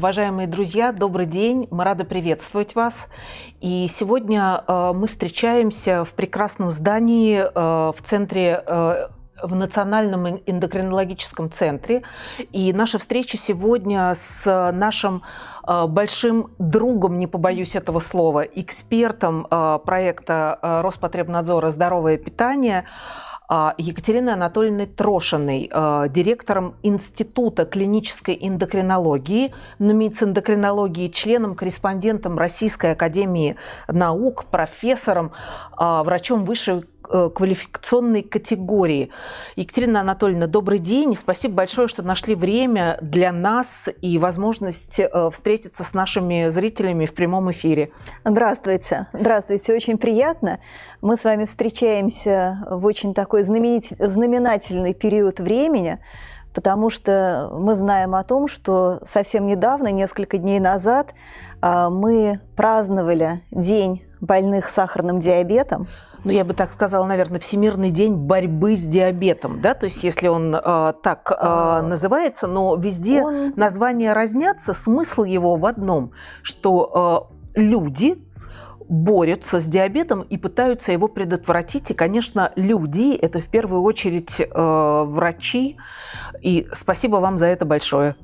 Уважаемые друзья, добрый день, мы рады приветствовать вас. И сегодня э, мы встречаемся в прекрасном здании э, в центре э, в Национальном эндокринологическом центре. И наша встреча сегодня с нашим большим другом, не побоюсь этого слова, экспертом проекта Роспотребнадзора «Здоровое питание» А, Екатериной Анатольевной Трошиной, э, директором Института клинической эндокринологии, нумиц-эндокринологии, членом-корреспондентом Российской академии наук, профессором, а, врачом высшей Э, квалификационной категории. Екатерина Анатольевна, добрый день. Спасибо большое, что нашли время для нас и возможность э, встретиться с нашими зрителями в прямом эфире. Здравствуйте. Здравствуйте. Очень приятно. Мы с вами встречаемся в очень такой знаменательный период времени, потому что мы знаем о том, что совсем недавно, несколько дней назад, а, мы праздновали День больных сахарным диабетом ну, я бы так сказала, наверное, Всемирный день борьбы с диабетом, да, то есть если он э, так э, называется, но везде он... названия разнятся, смысл его в одном, что э, люди борются с диабетом и пытаются его предотвратить. И, конечно, люди – это в первую очередь э, врачи. И спасибо вам за это большое.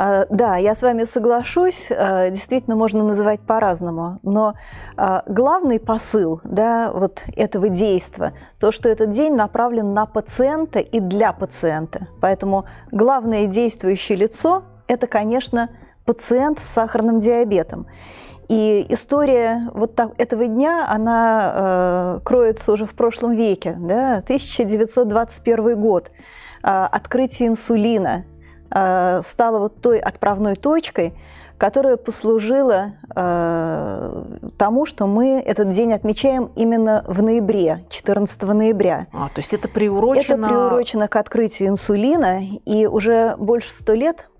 А, да, я с вами соглашусь, а, действительно можно называть по-разному, но а, главный посыл да, вот этого действия, то, что этот день направлен на пациента и для пациента. Поэтому главное действующее лицо – это, конечно, пациент с сахарным диабетом. И история вот так, этого дня, она э, кроется уже в прошлом веке, да, 1921 год, э, открытие инсулина – Э, стала вот той отправной точкой, которая послужила э, тому, что мы этот день отмечаем именно в ноябре, 14 ноября. А, то есть это приурочено... Это приурочено к открытию инсулина, и уже больше 100 лет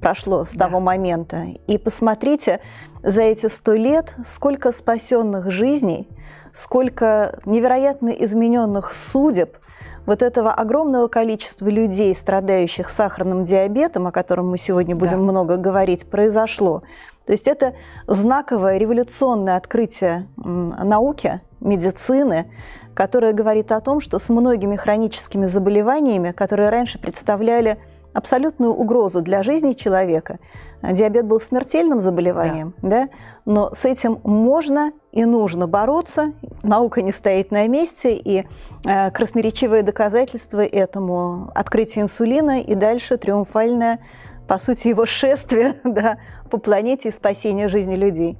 прошло с да. того момента. И посмотрите, за эти 100 лет сколько спасенных жизней, сколько невероятно измененных судеб – вот этого огромного количества людей, страдающих сахарным диабетом, о котором мы сегодня будем да. много говорить, произошло. То есть это знаковое революционное открытие науки, медицины, которое говорит о том, что с многими хроническими заболеваниями, которые раньше представляли абсолютную угрозу для жизни человека. Диабет был смертельным заболеванием, да. Да? но с этим можно и нужно бороться. Наука не стоит на месте, и э, красноречивые доказательства этому открытие инсулина и дальше триумфальное, по сути, его шествие да, по планете и спасение жизни людей.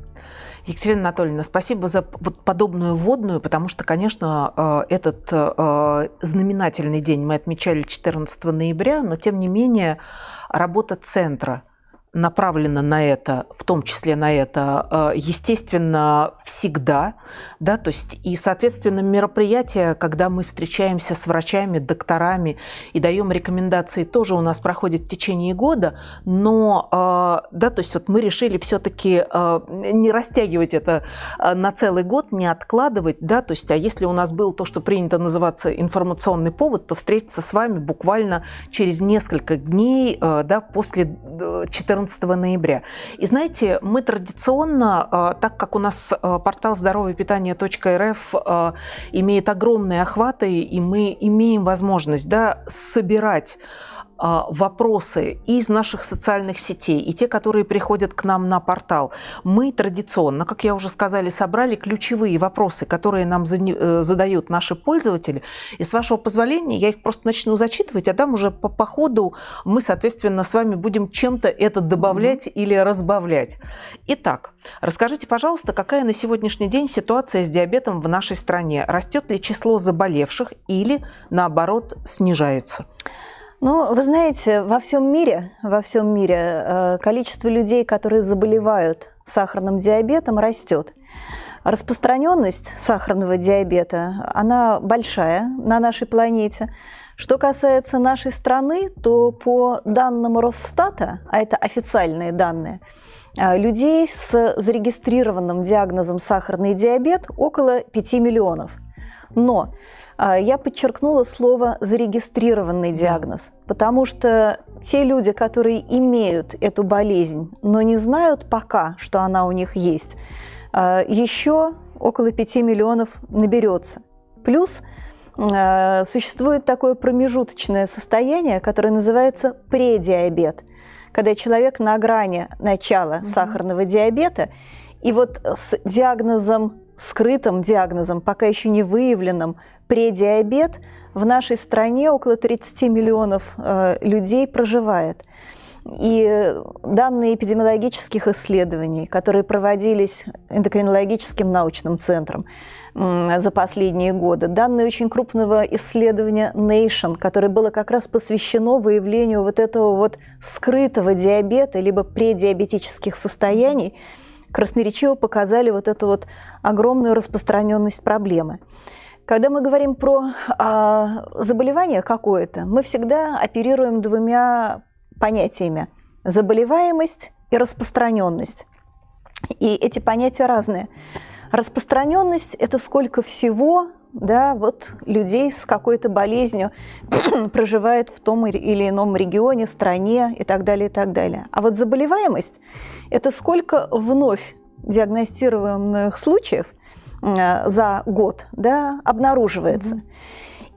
Екатерина Анатольевна, спасибо за вот подобную вводную, потому что, конечно, э, этот э, знаменательный день мы отмечали 14 ноября, но тем не менее работа центра – направлена на это, в том числе на это, э, естественно, всегда, да, то есть и, соответственно, мероприятия, когда мы встречаемся с врачами, докторами и даем рекомендации, тоже у нас проходит в течение года, но, э, да, то есть вот мы решили все-таки э, не растягивать это на целый год, не откладывать, да, то есть, а если у нас был то, что принято называться информационный повод, то встретиться с вами буквально через несколько дней, да, после 14 14 ноября. И знаете, мы традиционно, а, так как у нас а, портал здоровьепитание.рф а, имеет огромные охваты, и мы имеем возможность да, собирать а, вопросы из наших социальных сетей, и те, которые приходят к нам на портал, мы традиционно, как я уже сказали, собрали ключевые вопросы, которые нам э, задают наши пользователи. И с вашего позволения я их просто начну зачитывать, а там уже по, по ходу мы, соответственно, с вами будем чем-то это добавлять mm-hmm. или разбавлять. Итак, расскажите, пожалуйста, какая на сегодняшний день ситуация с диабетом в нашей стране? Растет ли число заболевших или, наоборот, снижается? Ну, вы знаете, во всем мире, во всем мире э, количество людей, которые заболевают сахарным диабетом, растет. Распространенность сахарного диабета, она большая на нашей планете. Что касается нашей страны, то по данным Росстата, а это официальные данные, э, людей с зарегистрированным диагнозом сахарный диабет около 5 миллионов. Но а, я подчеркнула слово «зарегистрированный диагноз», потому что те люди, которые имеют эту болезнь, но не знают пока, что она у них есть, а, еще около 5 миллионов наберется. Плюс а, существует такое промежуточное состояние, которое называется предиабет, когда человек на грани начала угу. сахарного диабета, и вот с диагнозом скрытым диагнозом, пока еще не выявленным, предиабет в нашей стране около 30 миллионов э, людей проживает. И данные эпидемиологических исследований, которые проводились эндокринологическим научным центром за последние годы, данные очень крупного исследования Nation, которое было как раз посвящено выявлению вот этого вот скрытого диабета либо предиабетических состояний, красноречиво показали вот эту вот огромную распространенность проблемы – когда мы говорим про а, заболевание какое-то, мы всегда оперируем двумя понятиями – заболеваемость и распространенность. И эти понятия разные. Распространенность – это сколько всего да, вот людей с какой-то болезнью проживает в том или ином регионе, стране и так далее, и так далее. А вот заболеваемость – это сколько вновь диагностированных случаев – Э, за год да, обнаруживается.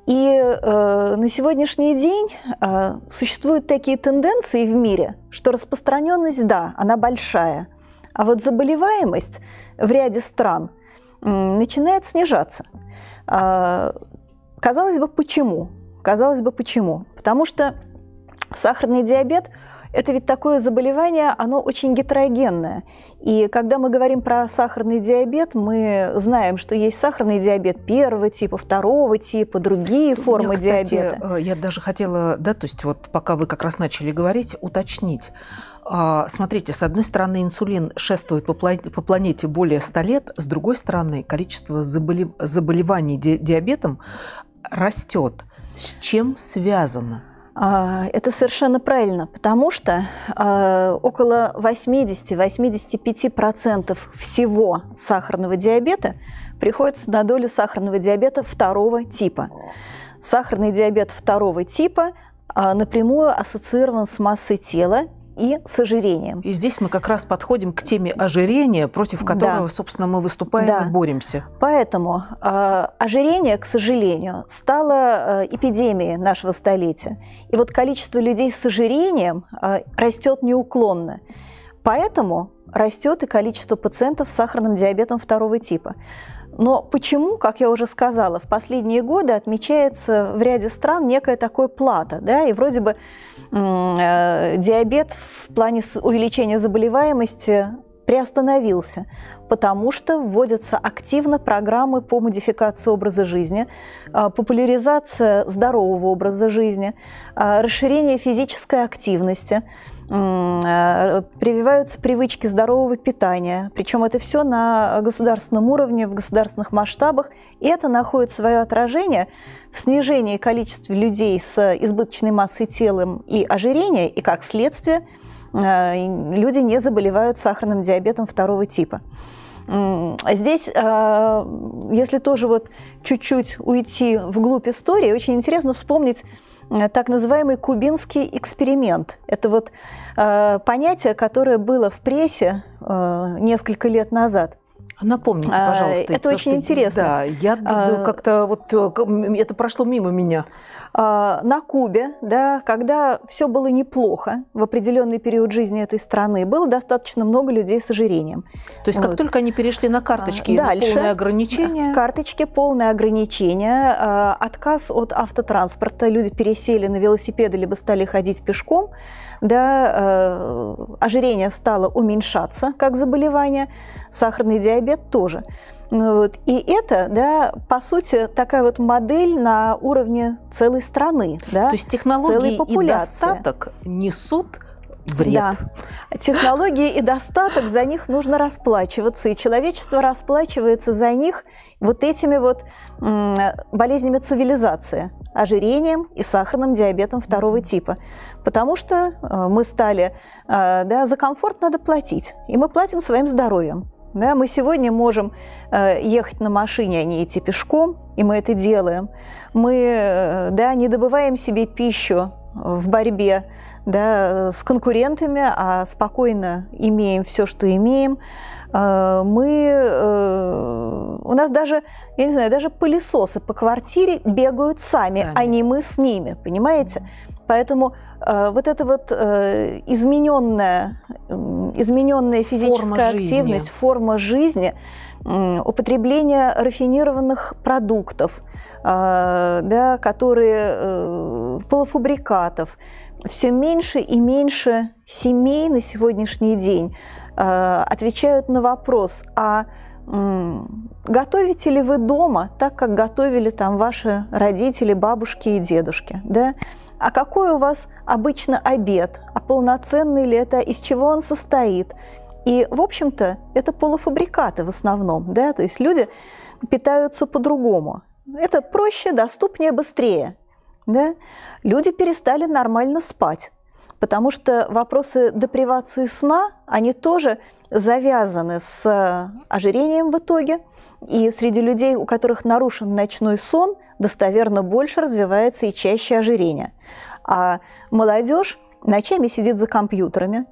И э, на сегодняшний день э, существуют такие тенденции в мире, что распространенность, да, она большая, а вот заболеваемость в ряде стран э, начинает снижаться. Э, казалось бы, почему? Казалось бы, почему? Потому что сахарный диабет – это ведь такое заболевание, оно очень гетерогенное. И когда мы говорим про сахарный диабет, мы знаем, что есть сахарный диабет первого типа, второго типа, другие формы Меня, кстати, диабета. Э, я даже хотела, да, то есть вот пока вы как раз начали говорить, уточнить. А, смотрите, с одной стороны, инсулин шествует по, планете более 100 лет, с другой стороны, количество заболев... заболеваний диабетом растет. С чем связано? А, это совершенно правильно, потому что а, около 80-85% всего сахарного диабета приходится на долю сахарного диабета второго типа. Сахарный диабет второго типа а, напрямую ассоциирован с массой тела и с ожирением. И здесь мы как раз подходим к теме ожирения, против которого, да. собственно, мы выступаем да. и боремся. Поэтому э, ожирение, к сожалению, стало э, эпидемией нашего столетия. И вот количество людей с ожирением э, растет неуклонно. Поэтому растет и количество пациентов с сахарным диабетом второго типа. Но почему, как я уже сказала, в последние годы отмечается в ряде стран некая такая плата, да, и вроде бы Э, диабет в плане увеличения заболеваемости приостановился, потому что вводятся активно программы по модификации образа жизни, а, популяризация здорового образа жизни, а, расширение физической активности, э, прививаются привычки здорового питания. Причем это все на государственном уровне, в государственных масштабах. И это находит свое отражение снижение количества людей с избыточной массой тела и ожирение, и как следствие э, люди не заболевают сахарным диабетом второго типа. Здесь, э, если тоже вот чуть-чуть уйти вглубь истории, очень интересно вспомнить э, так называемый кубинский эксперимент. Это вот понятие, которое было в прессе несколько лет назад – Напомните, а, пожалуйста. Это очень интересно. Да, я а, как-то вот э, это прошло мимо меня. А, на Кубе, да, когда все было неплохо в определенный период жизни этой страны, было достаточно много людей с ожирением. То есть как только они перешли на карточки, а, Дальше, полные ограничения? Карточки, полные ограничения, а, отказ от автотранспорта, люди пересели на велосипеды либо стали ходить пешком, да, ожирение стало уменьшаться как заболевание, сахарный диабет тоже. Ну вот. И это, да, по сути, такая вот модель на уровне целой страны, да, То есть технологии популяции. и достаток несут вред. Да. Технологии и достаток, за них нужно расплачиваться, и человечество расплачивается за них вот этими вот болезнями цивилизации, ожирением и сахарным диабетом второго типа. Потому что э, мы стали, э, да, за комфорт надо платить, и мы платим своим здоровьем. Да, мы сегодня можем э, ехать на машине, а не идти пешком, и мы это делаем. Мы э, да, не добываем себе пищу в борьбе да, э, с конкурентами, а спокойно имеем все, что имеем. Мы, у нас даже, я не знаю, даже пылесосы по квартире бегают сами, а сами. а не мы с ними, понимаете? Поэтому Э, вот эта вот измененная, э, измененная физическая форма активность, жизни. форма жизни, употребление рафинированных продуктов, э, да, которые полуфабрикатов, все меньше и меньше семей на сегодняшний день отвечают на вопрос, а готовите ли вы дома так, как готовили там ваши родители, бабушки и дедушки, да? а какой у вас обычно обед, а полноценный ли это, из чего он состоит. И, в общем-то, это полуфабрикаты в основном, да, то есть люди питаются по-другому. Это проще, доступнее, быстрее. Да? Люди перестали нормально спать, потому что вопросы депривации сна, они тоже завязаны с э, ожирением в итоге, и среди людей, у которых нарушен ночной сон, достоверно больше развивается и чаще ожирение. А молодежь ночами сидит за компьютерами,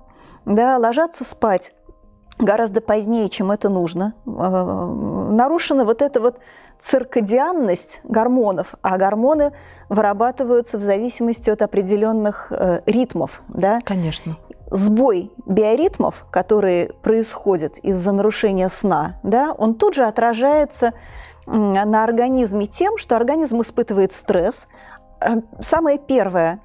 да, ложатся спать гораздо позднее, чем это нужно. Э, нарушена вот эта вот циркодианность гормонов, а гормоны вырабатываются в зависимости от определенных э, ритмов. Да? Конечно сбой биоритмов, которые происходят из-за нарушения сна, да, он тут же отражается на организме тем, что организм испытывает стресс. Э, самое первое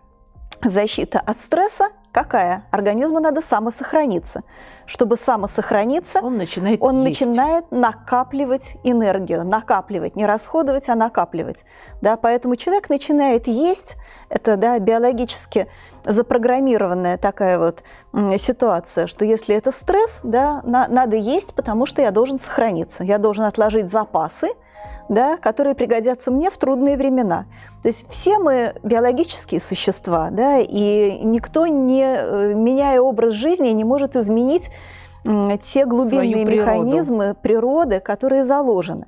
защита от стресса какая? Организму надо самосохраниться. Чтобы самосохраниться, он начинает, он есть. начинает накапливать энергию, накапливать, не расходовать, а накапливать. Да, поэтому человек начинает есть, это да, биологически запрограммированная такая вот ситуация, что если это стресс, да, на, надо есть, потому что я должен сохраниться, я должен отложить запасы, да, которые пригодятся мне в трудные времена. То есть все мы биологические существа, да, и никто не э, меняя образ жизни не может изменить те глубинные природу. механизмы природы, которые заложены.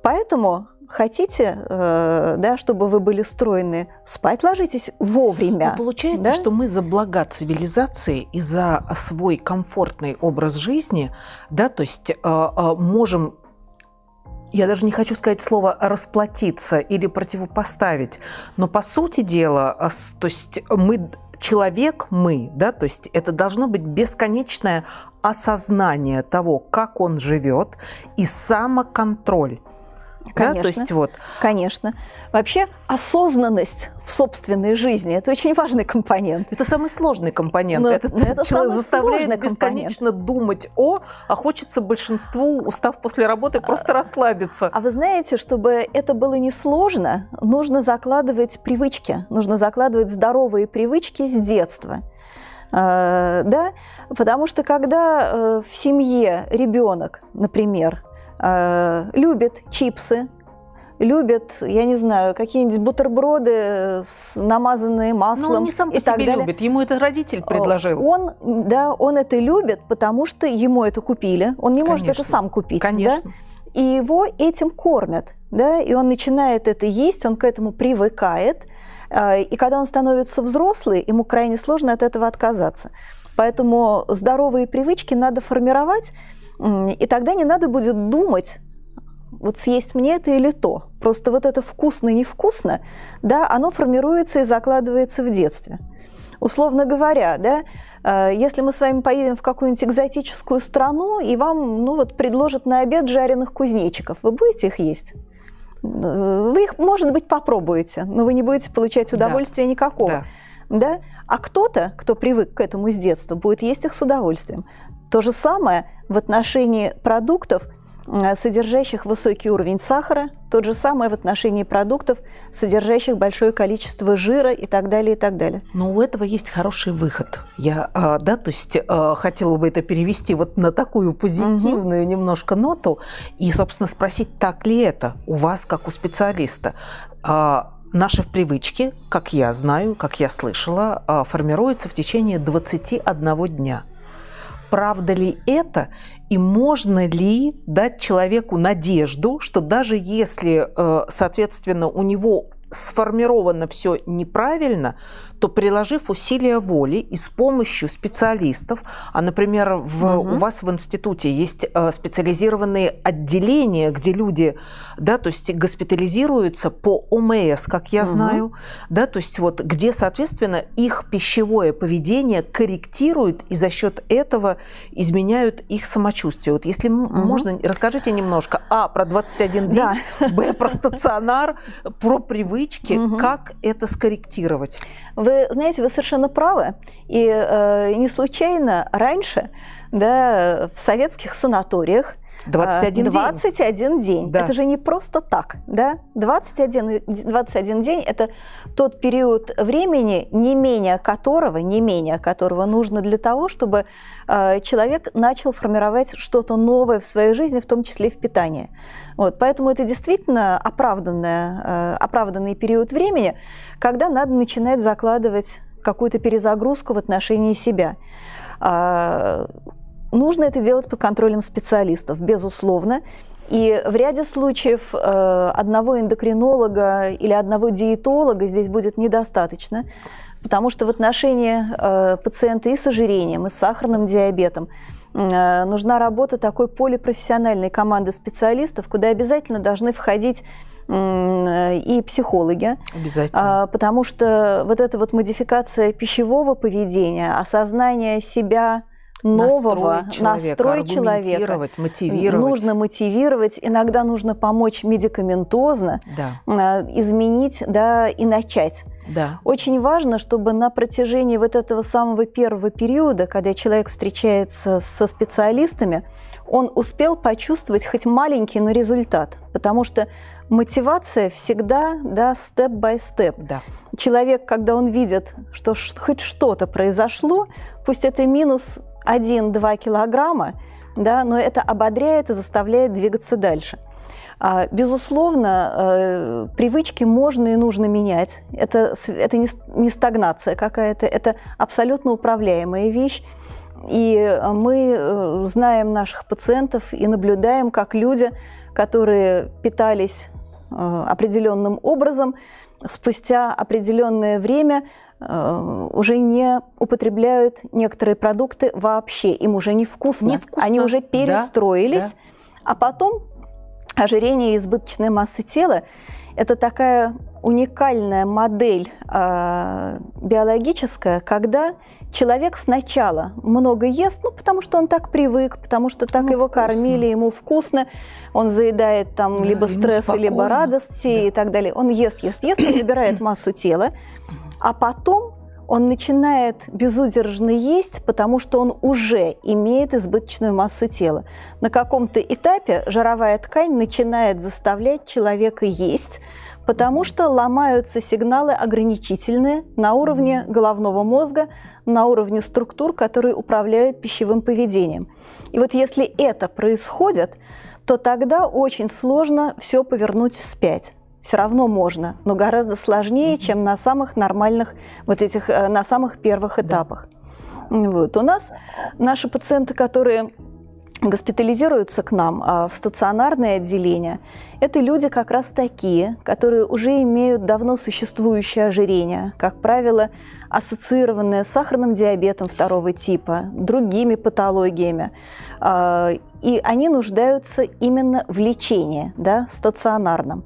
Поэтому хотите, э, да, чтобы вы были стройны, спать ложитесь вовремя. Но а получается, да? что мы за блага цивилизации и за свой комфортный образ жизни, да, то есть э, э можем я даже не хочу сказать слово расплатиться или противопоставить, но по сути дела, э, то есть мы человек мы, да, то есть это должно быть бесконечное осознание того, как он живет и самоконтроль. Конечно. Да? То есть вот. Конечно. Вообще осознанность в собственной жизни – это очень важный компонент. Это самый сложный компонент. Но ну, это ну, это самый заставляет бесконечно компонент. думать о, а хочется большинству, устав после работы, а, просто а, расслабиться. А вы знаете, чтобы это было несложно, нужно закладывать привычки, нужно закладывать здоровые привычки с детства а, да, потому что когда э, в семье ребенок, например, Э, любит чипсы, любит, я не знаю, какие-нибудь бутерброды, с, намазанные маслом. Но ну, он не сам по и так себе далее. любит, ему это родитель э, предложил. Он, да, он это любит, потому что ему это купили, он не Конечно. может это сам купить. Конечно. Да? И его этим кормят, да, и он начинает это есть, он к этому привыкает, э, и когда он становится взрослый, ему крайне сложно от этого отказаться. Поэтому здоровые привычки надо формировать, и тогда не надо будет думать, вот съесть мне это или то. Просто вот это вкусно-невкусно, да, оно формируется и закладывается в детстве. Условно говоря, да, э, если мы с вами поедем в какую-нибудь экзотическую страну, и вам ну, вот, предложат на обед жареных кузнечиков, вы будете их есть? Э, вы их, может быть, попробуете, но вы не будете получать удовольствия да. никакого. Да. Да? А кто-то, кто привык к этому с детства, будет есть их с удовольствием. То же самое в отношении продуктов, э, содержащих высокий уровень сахара, тот же самое в отношении продуктов, содержащих большое количество жира и так далее, и так далее. Но у этого есть хороший выход. Я, а, да, то есть а, хотела бы это перевести вот на такую позитивную угу. немножко ноту и, собственно, спросить, так ли это у вас, как у специалиста а, наши привычки, как я знаю, как я слышала, формируются в течение 21 дня правда ли это, и можно ли дать человеку надежду, что даже если, э, соответственно, у него сформировано все неправильно, то приложив усилия воли и с помощью специалистов, а, например, в, угу. у вас в институте есть э, специализированные отделения, где люди, да, то есть госпитализируются по ОМС, как я угу. знаю, да, то есть вот где, соответственно, их пищевое поведение корректируют и за счет этого изменяют их самочувствие. Вот если угу. можно, расскажите немножко, а, про 21 день, да. б, про стационар, про привычки, угу. как это скорректировать? Вы знаете, вы совершенно правы. И э, не случайно раньше да, в советских санаториях 21 день. день. Да. Это же не просто так, да? 21, 21 день – это тот период времени, не менее которого, не менее которого нужно для того, чтобы э, человек начал формировать что-то новое в своей жизни, в том числе и в питании. Вот, поэтому это действительно оправданное, э, оправданный период времени, когда надо начинать закладывать какую-то перезагрузку в отношении себя а, Нужно это делать под контролем специалистов, безусловно. И в ряде случаев э, одного эндокринолога или одного диетолога здесь будет недостаточно, потому что в отношении э, пациента и с ожирением, и с сахарным диабетом э, нужна работа такой полипрофессиональной команды специалистов, куда обязательно должны входить и психологи. Обязательно. А, потому что вот эта вот модификация пищевого поведения, осознание себя, нового, настрой человека. Настрой человека. Мотивировать. Нужно мотивировать, иногда нужно помочь медикаментозно, да. Э, изменить да, и начать. Да. Очень важно, чтобы на протяжении вот этого самого первого периода, когда человек встречается со специалистами, он успел почувствовать хоть маленький, но результат. Потому что мотивация всегда, да, степ-бай-степ. Да. Человек, когда он видит, что хоть что-то произошло, пусть это минус 1-2 килограмма, да, но это ободряет и заставляет двигаться дальше. А, безусловно, э, привычки можно и нужно менять. Это, это не стагнация какая-то, это абсолютно управляемая вещь. И мы э, знаем наших пациентов и наблюдаем, как люди, которые питались э, определенным образом, спустя определенное время Э, уже не употребляют некоторые продукты вообще, им уже невкусно. невкусно. Они уже перестроились, да, да. а потом ожирение и избыточная масса тела – это такая уникальная модель э, биологическая, когда человек сначала много ест, ну, потому что он так привык, потому что так ему его вкусно. кормили, ему вкусно, он заедает там да, либо стресс, либо радости да. и так далее. Он ест, ест, ест, он набирает массу тела, а потом он начинает безудержно есть, потому что он уже имеет избыточную массу тела. На каком-то этапе жировая ткань начинает заставлять человека есть, потому что ломаются сигналы ограничительные на уровне головного мозга, на уровне структур, которые управляют пищевым поведением. И вот если это происходит, то тогда очень сложно все повернуть вспять все равно можно, но гораздо сложнее, mm-hmm. чем на самых нормальных, вот этих, э, на самых первых этапах. Да. Вот. У нас наши пациенты, которые госпитализируются к нам а, в стационарное отделение, это люди как раз такие, которые уже имеют давно существующее ожирение, как правило, ассоциированное с сахарным диабетом второго типа, другими патологиями. А, и они нуждаются именно в лечении, да, стационарном.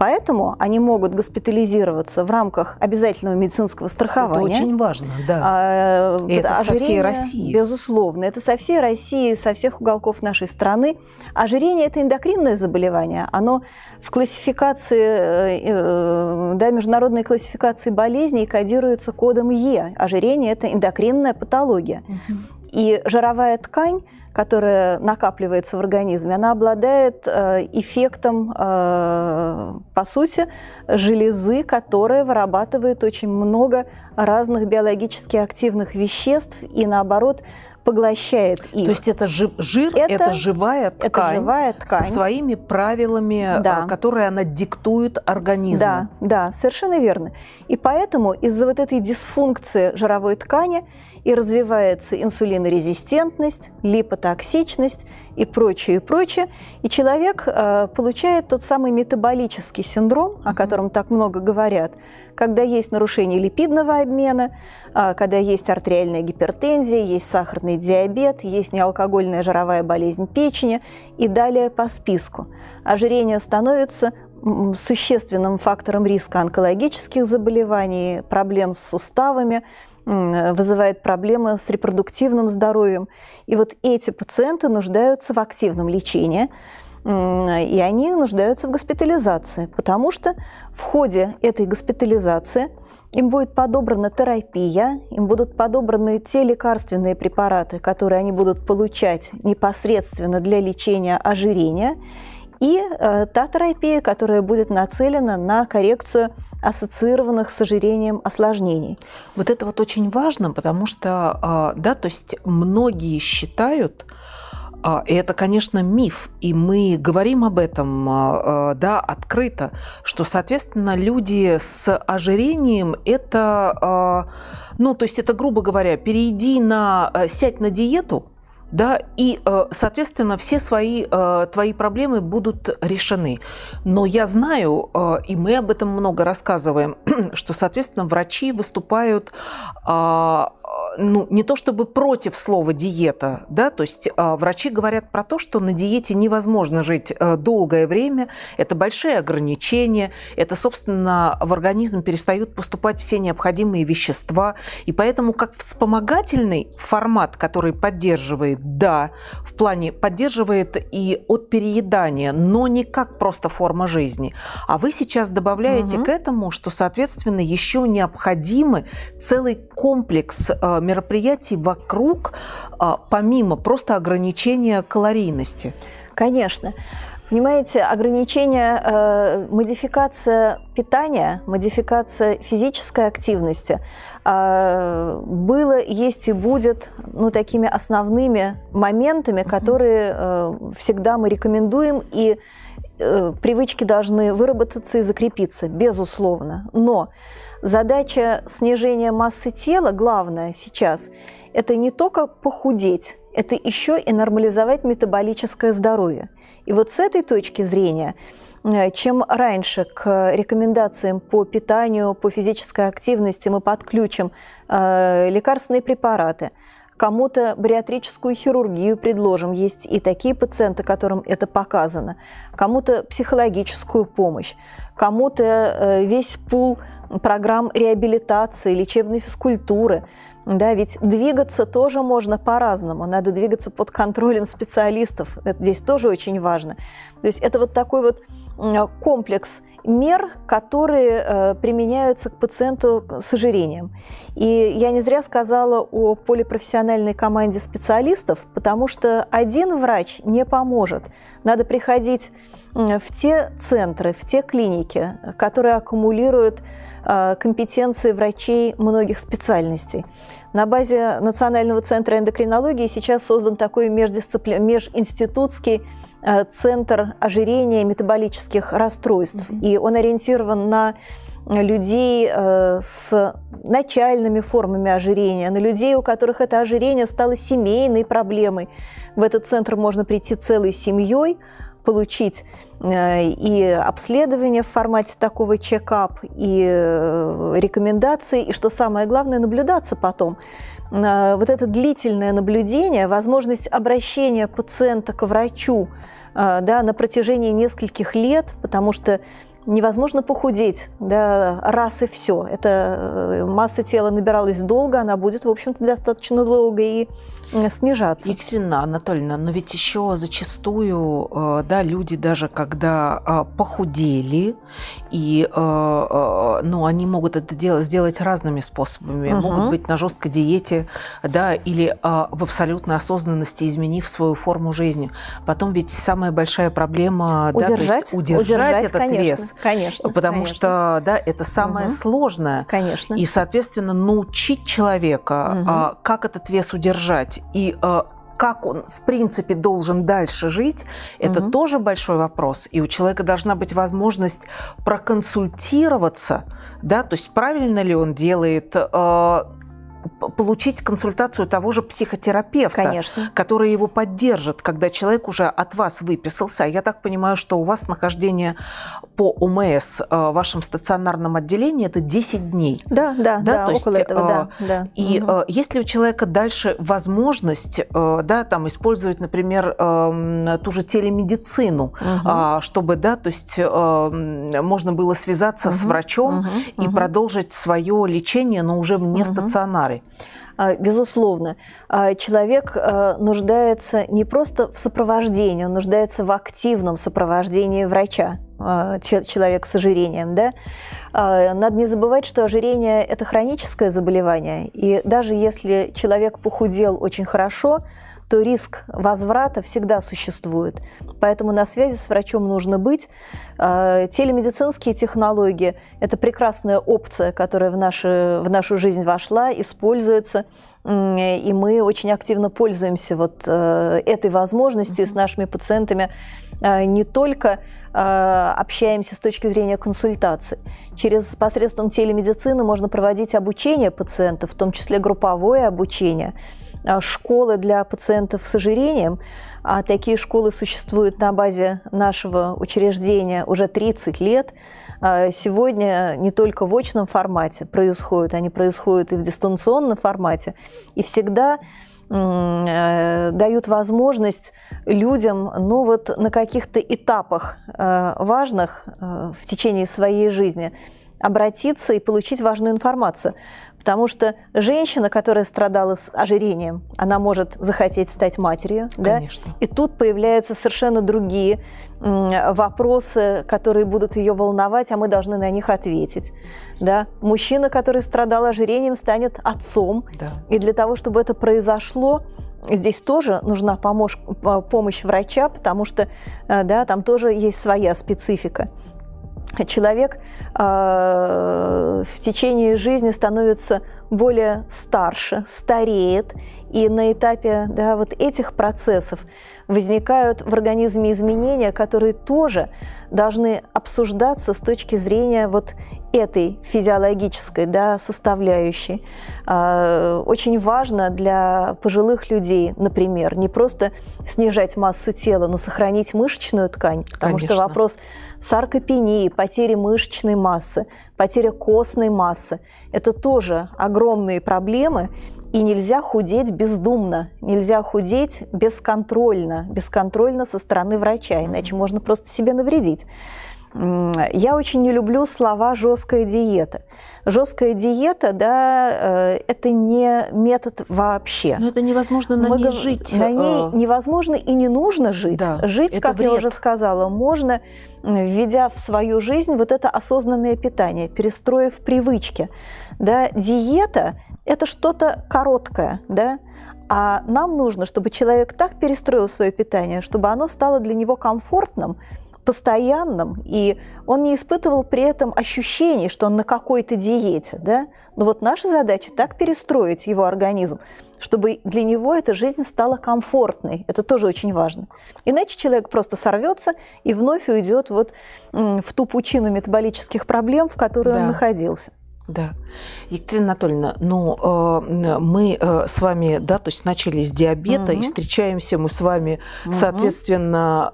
Поэтому они могут госпитализироваться в рамках обязательного медицинского страхования. Это очень важно, да. А, это ожирение, со всей России. Безусловно, это со всей России, со всех уголков нашей страны. Ожирение – это эндокринное заболевание. Оно в классификации, э, э, да, международной классификации болезней кодируется кодом Е. Ожирение – это эндокринная патология. Угу. И жировая ткань – которая накапливается в организме, она обладает э, эффектом, э, по сути, железы, которая вырабатывает очень много разных биологически активных веществ и, наоборот, поглощает их. То есть это жир, это, это живая ткань, это живая ткань со своими правилами, э, да. которые она диктует организму. Да, да, совершенно верно. И поэтому из-за вот этой дисфункции жировой ткани и развивается инсулинорезистентность, липотоксичность и прочее, и прочее. И человек э, получает тот самый метаболический синдром, mm-hmm. о котором так много говорят, когда есть нарушение липидного обмена, э, когда есть артериальная гипертензия, есть сахарный сахарный диабет, есть неалкогольная жировая болезнь печени и далее по списку. Ожирение становится существенным фактором риска онкологических заболеваний, проблем с суставами, вызывает проблемы с репродуктивным здоровьем. И вот эти пациенты нуждаются в активном лечении, и они нуждаются в госпитализации, потому что в ходе этой госпитализации им будет подобрана терапия, им будут подобраны те лекарственные препараты, которые они будут получать непосредственно для лечения ожирения, и э, та терапия, которая будет нацелена на коррекцию ассоциированных с ожирением осложнений. Вот это вот очень важно, потому что, э, да, то есть многие считают, а, и это, конечно, миф, и мы говорим об этом а, а, да, открыто, что, соответственно, люди с ожирением – это, ну, то есть это, грубо говоря, перейди на, э, сядь на диету – да, и, э, соответственно, все свои э, твои проблемы будут решены. Но я знаю, э, и мы об этом много рассказываем, что, соответственно, врачи выступают а, ну, не то чтобы против слова диета, да, то есть а, врачи говорят про то, что на диете невозможно жить долгое время, это большие ограничения, это, собственно, в организм перестают поступать все необходимые вещества, и поэтому как вспомогательный формат, который поддерживает да, в плане поддерживает и от переедания, но не как просто форма жизни. А вы сейчас добавляете угу. к этому, что, соответственно, еще необходимы целый комплекс э, мероприятий вокруг, э, помимо просто ограничения калорийности. Конечно. Понимаете, ограничение, э, модификация питания, модификация физической активности – а, было, есть и будет ну, такими основными моментами, которые э, всегда мы рекомендуем, и э, привычки должны выработаться и закрепиться, безусловно. Но задача снижения массы тела, главное сейчас, это не только похудеть, это еще и нормализовать метаболическое здоровье. И вот с этой точки зрения – Э, чем раньше к рекомендациям по питанию, по физической активности мы подключим э, лекарственные препараты, кому-то бариатрическую хирургию предложим. Есть и такие пациенты, которым это показано. Кому-то психологическую помощь, кому-то э, весь пул программ реабилитации, лечебной физкультуры. Да, ведь двигаться тоже можно по-разному. Надо двигаться под контролем специалистов. Это здесь тоже очень важно. То есть это вот такой вот комплекс мер, которые э, применяются к пациенту с ожирением. И я не зря сказала о полипрофессиональной команде специалистов, потому что один врач не поможет. Надо приходить в те центры, в те клиники, э, которые аккумулируют а, компетенции врачей многих специальностей. На базе Национального центра эндокринологии сейчас создан такой междисципли... межинститутский а, центр ожирения метаболических расстройств. Mm-hmm. И он ориентирован на людей а, с начальными формами ожирения, на людей, у которых это ожирение стало семейной проблемой. В этот центр можно прийти целой семьей, получить э, и обследование в формате такого чекап, и э, рекомендации, и, что самое главное, наблюдаться потом. Э, вот это длительное наблюдение, возможность обращения пациента к врачу да, на протяжении нескольких лет, потому что невозможно похудеть да, раз и все. это масса тела набиралась долго, она будет, в общем-то, достаточно долго и Э, снижаться. Екатерина Анатольевна, но ведь еще зачастую э, да, люди даже когда а, похудели, и э, ну, они могут это делать, сделать разными способами. Угу. Могут быть на жесткой диете да, или а, в абсолютной осознанности, изменив свою форму жизни. Потом ведь самая большая проблема удержать, да, удержать, удержать этот конечно, вес. Конечно, потому конечно. что да, это самое угу. сложное. Конечно. И, соответственно, научить человека, угу. как этот вес удержать жить и э, как он, в принципе, должен дальше жить, это угу. тоже большой вопрос. И у человека должна быть возможность проконсультироваться, да, то есть правильно ли он делает, э, получить консультацию того же психотерапевта, Конечно. который его поддержит, когда человек уже от вас выписался. Я так понимаю, что у вас нахождение по ОМС э, в вашем стационарном отделении это 10 дней. Да, да, да, да около есть, этого, э, да. да. И угу. ли у человека дальше возможность да, там, использовать, например, эм, ту же телемедицину, угу. чтобы да, то есть, можно было связаться угу. с врачом угу. и угу. продолжить свое лечение, но уже вне угу. стационара парой? А, безусловно, а, человек а, нуждается не просто в сопровождении, он нуждается в активном сопровождении врача, человек с ожирением. Да? Надо не забывать, что ожирение – это хроническое заболевание, и даже если человек похудел очень хорошо, то риск возврата всегда существует. Поэтому на связи с врачом нужно быть. А, телемедицинские технологии – это прекрасная опция, которая в, наши, в нашу жизнь вошла, используется, и мы очень активно пользуемся вот э, этой возможностью с нашими пациентами а, не только а, общаемся с точки зрения консультации. Через посредством телемедицины можно проводить обучение пациентов, в том числе групповое обучение – а, школы для пациентов с ожирением. А такие школы существуют на базе нашего учреждения уже 30 лет. А, сегодня не только в очном формате происходят, они происходят и в дистанционном формате. И всегда э, дают возможность людям, ну вот на каких-то этапах э, важных э, в течение своей жизни обратиться и получить важную информацию. Потому что женщина, которая страдала с ожирением, она может захотеть стать матерью. Конечно. Да? И тут появляются совершенно другие вопросы, которые будут ее волновать, а мы должны на них ответить. Да? Мужчина, который страдал ожирением, станет отцом. Да. И для того, чтобы это произошло, Здесь тоже нужна помощь, помощь врача, потому что э, да, там тоже есть своя специфика человек а, в течение жизни становится более старше, стареет, и на этапе да, вот этих процессов возникают в организме изменения, которые тоже должны обсуждаться с точки зрения вот этой физиологической да, составляющей. А, очень важно для пожилых людей, например, не просто снижать массу тела, но сохранить мышечную ткань, потому Конечно. что вопрос саркопении, потери мышечной массы, потеря костной массы. Это тоже огромные проблемы, и нельзя худеть бездумно, нельзя худеть бесконтрольно, бесконтрольно со стороны врача, иначе можно просто себе навредить. Я очень не люблю слова «жесткая диета». Жесткая диета, да, э, это не метод вообще. Но это невозможно на Мы ней жить. На ней а. невозможно и не нужно жить. Да, жить, как вред. я уже сказала, можно, введя в свою жизнь вот это осознанное питание, перестроив привычки. Да, диета – это что-то короткое, да, а нам нужно, чтобы человек так перестроил свое питание, чтобы оно стало для него комфортным – постоянным, и он не испытывал при этом ощущений, что он на какой-то диете. Да? Но вот наша задача так перестроить его организм, чтобы для него эта жизнь стала комфортной. Это тоже очень важно. Иначе человек просто сорвется и вновь уйдет вот в ту пучину метаболических проблем, в которой да. он находился. Да. Екатерина Анатольевна, но э, мы э, с вами, да, то есть начали с диабета угу. и встречаемся мы с вами, угу. соответственно,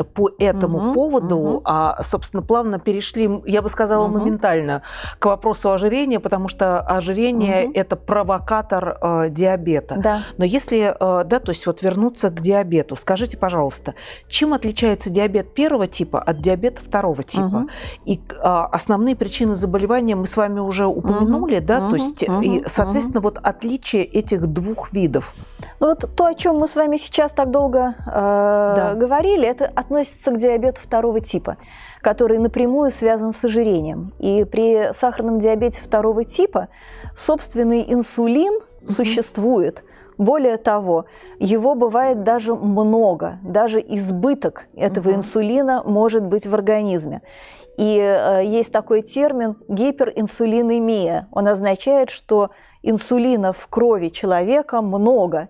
э, по этому угу. поводу, угу. а, собственно, плавно перешли, я бы сказала, угу. моментально к вопросу ожирения, потому что ожирение угу. это провокатор э, диабета. Да. Но если, э, да, то есть вот вернуться к диабету, скажите, пожалуйста, чем отличается диабет первого типа от диабета второго типа? Угу. И э, основные причины заболевания мы с вами уже упомянули, угу, да, угу, то есть, угу, и, соответственно, угу. вот отличие этих двух видов. Ну вот то, о чем мы с вами сейчас так долго э, да. говорили, это относится к диабету второго типа, который напрямую связан с ожирением. И при сахарном диабете второго типа собственный инсулин угу. существует более того, его бывает даже много, даже избыток этого угу. инсулина может быть в организме. И э, есть такой термин гиперинсулинемия. Он означает, что инсулина в крови человека много.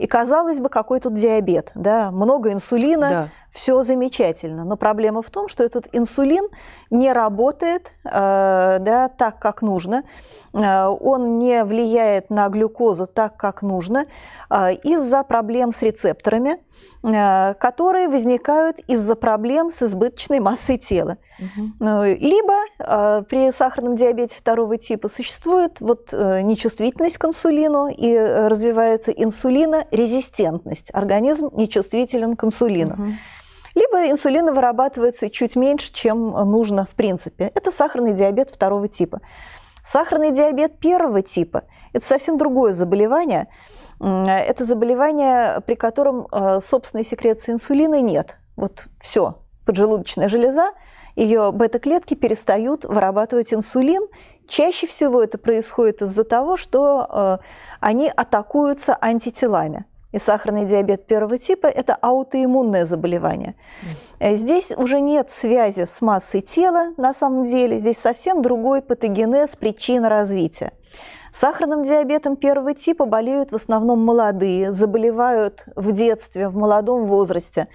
И казалось бы, какой тут диабет, да, много инсулина, да. все замечательно. Но проблема в том, что этот инсулин не работает э, да, так, как нужно, э, он не влияет на глюкозу так, как нужно, э, из-за проблем с рецепторами, которые возникают из-за проблем с избыточной массой тела. Угу. Либо при сахарном диабете второго типа существует вот, нечувствительность к инсулину и развивается инсулина резистентность. Организм нечувствителен к инсулину. Угу. Либо инсулина вырабатывается чуть меньше, чем нужно в принципе. Это сахарный диабет второго типа. Сахарный диабет первого типа – это совсем другое заболевание. Это заболевание, при котором э, собственной секреции инсулина нет. Вот все, поджелудочная железа, ее бета-клетки перестают вырабатывать инсулин, Чаще всего это происходит из-за того, что э, они атакуются антителами. И сахарный диабет первого типа – это аутоиммунное заболевание. Э, здесь уже нет связи с массой тела, на самом деле. Здесь совсем другой патогенез, причина развития. Сахарным диабетом первого типа болеют в основном молодые, заболевают в детстве, в молодом возрасте.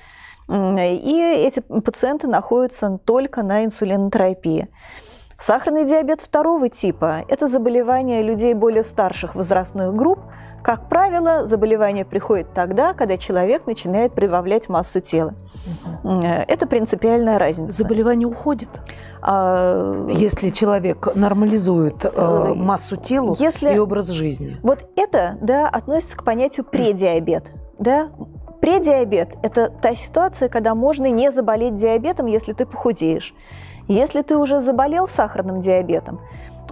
И эти пациенты находятся только на инсулинотерапии. Сахарный диабет второго типа – это заболевание людей более старших возрастных групп. Как правило, заболевание приходит тогда, когда человек начинает прибавлять массу тела. Угу. Это принципиальная разница. Заболевание уходит? А... Если человек нормализует э, э, массу тела если... и образ жизни. Вот это да, относится к понятию предиабет. Да? Предиабет – это та ситуация, когда можно не заболеть диабетом, если ты похудеешь. Если ты уже заболел сахарным диабетом,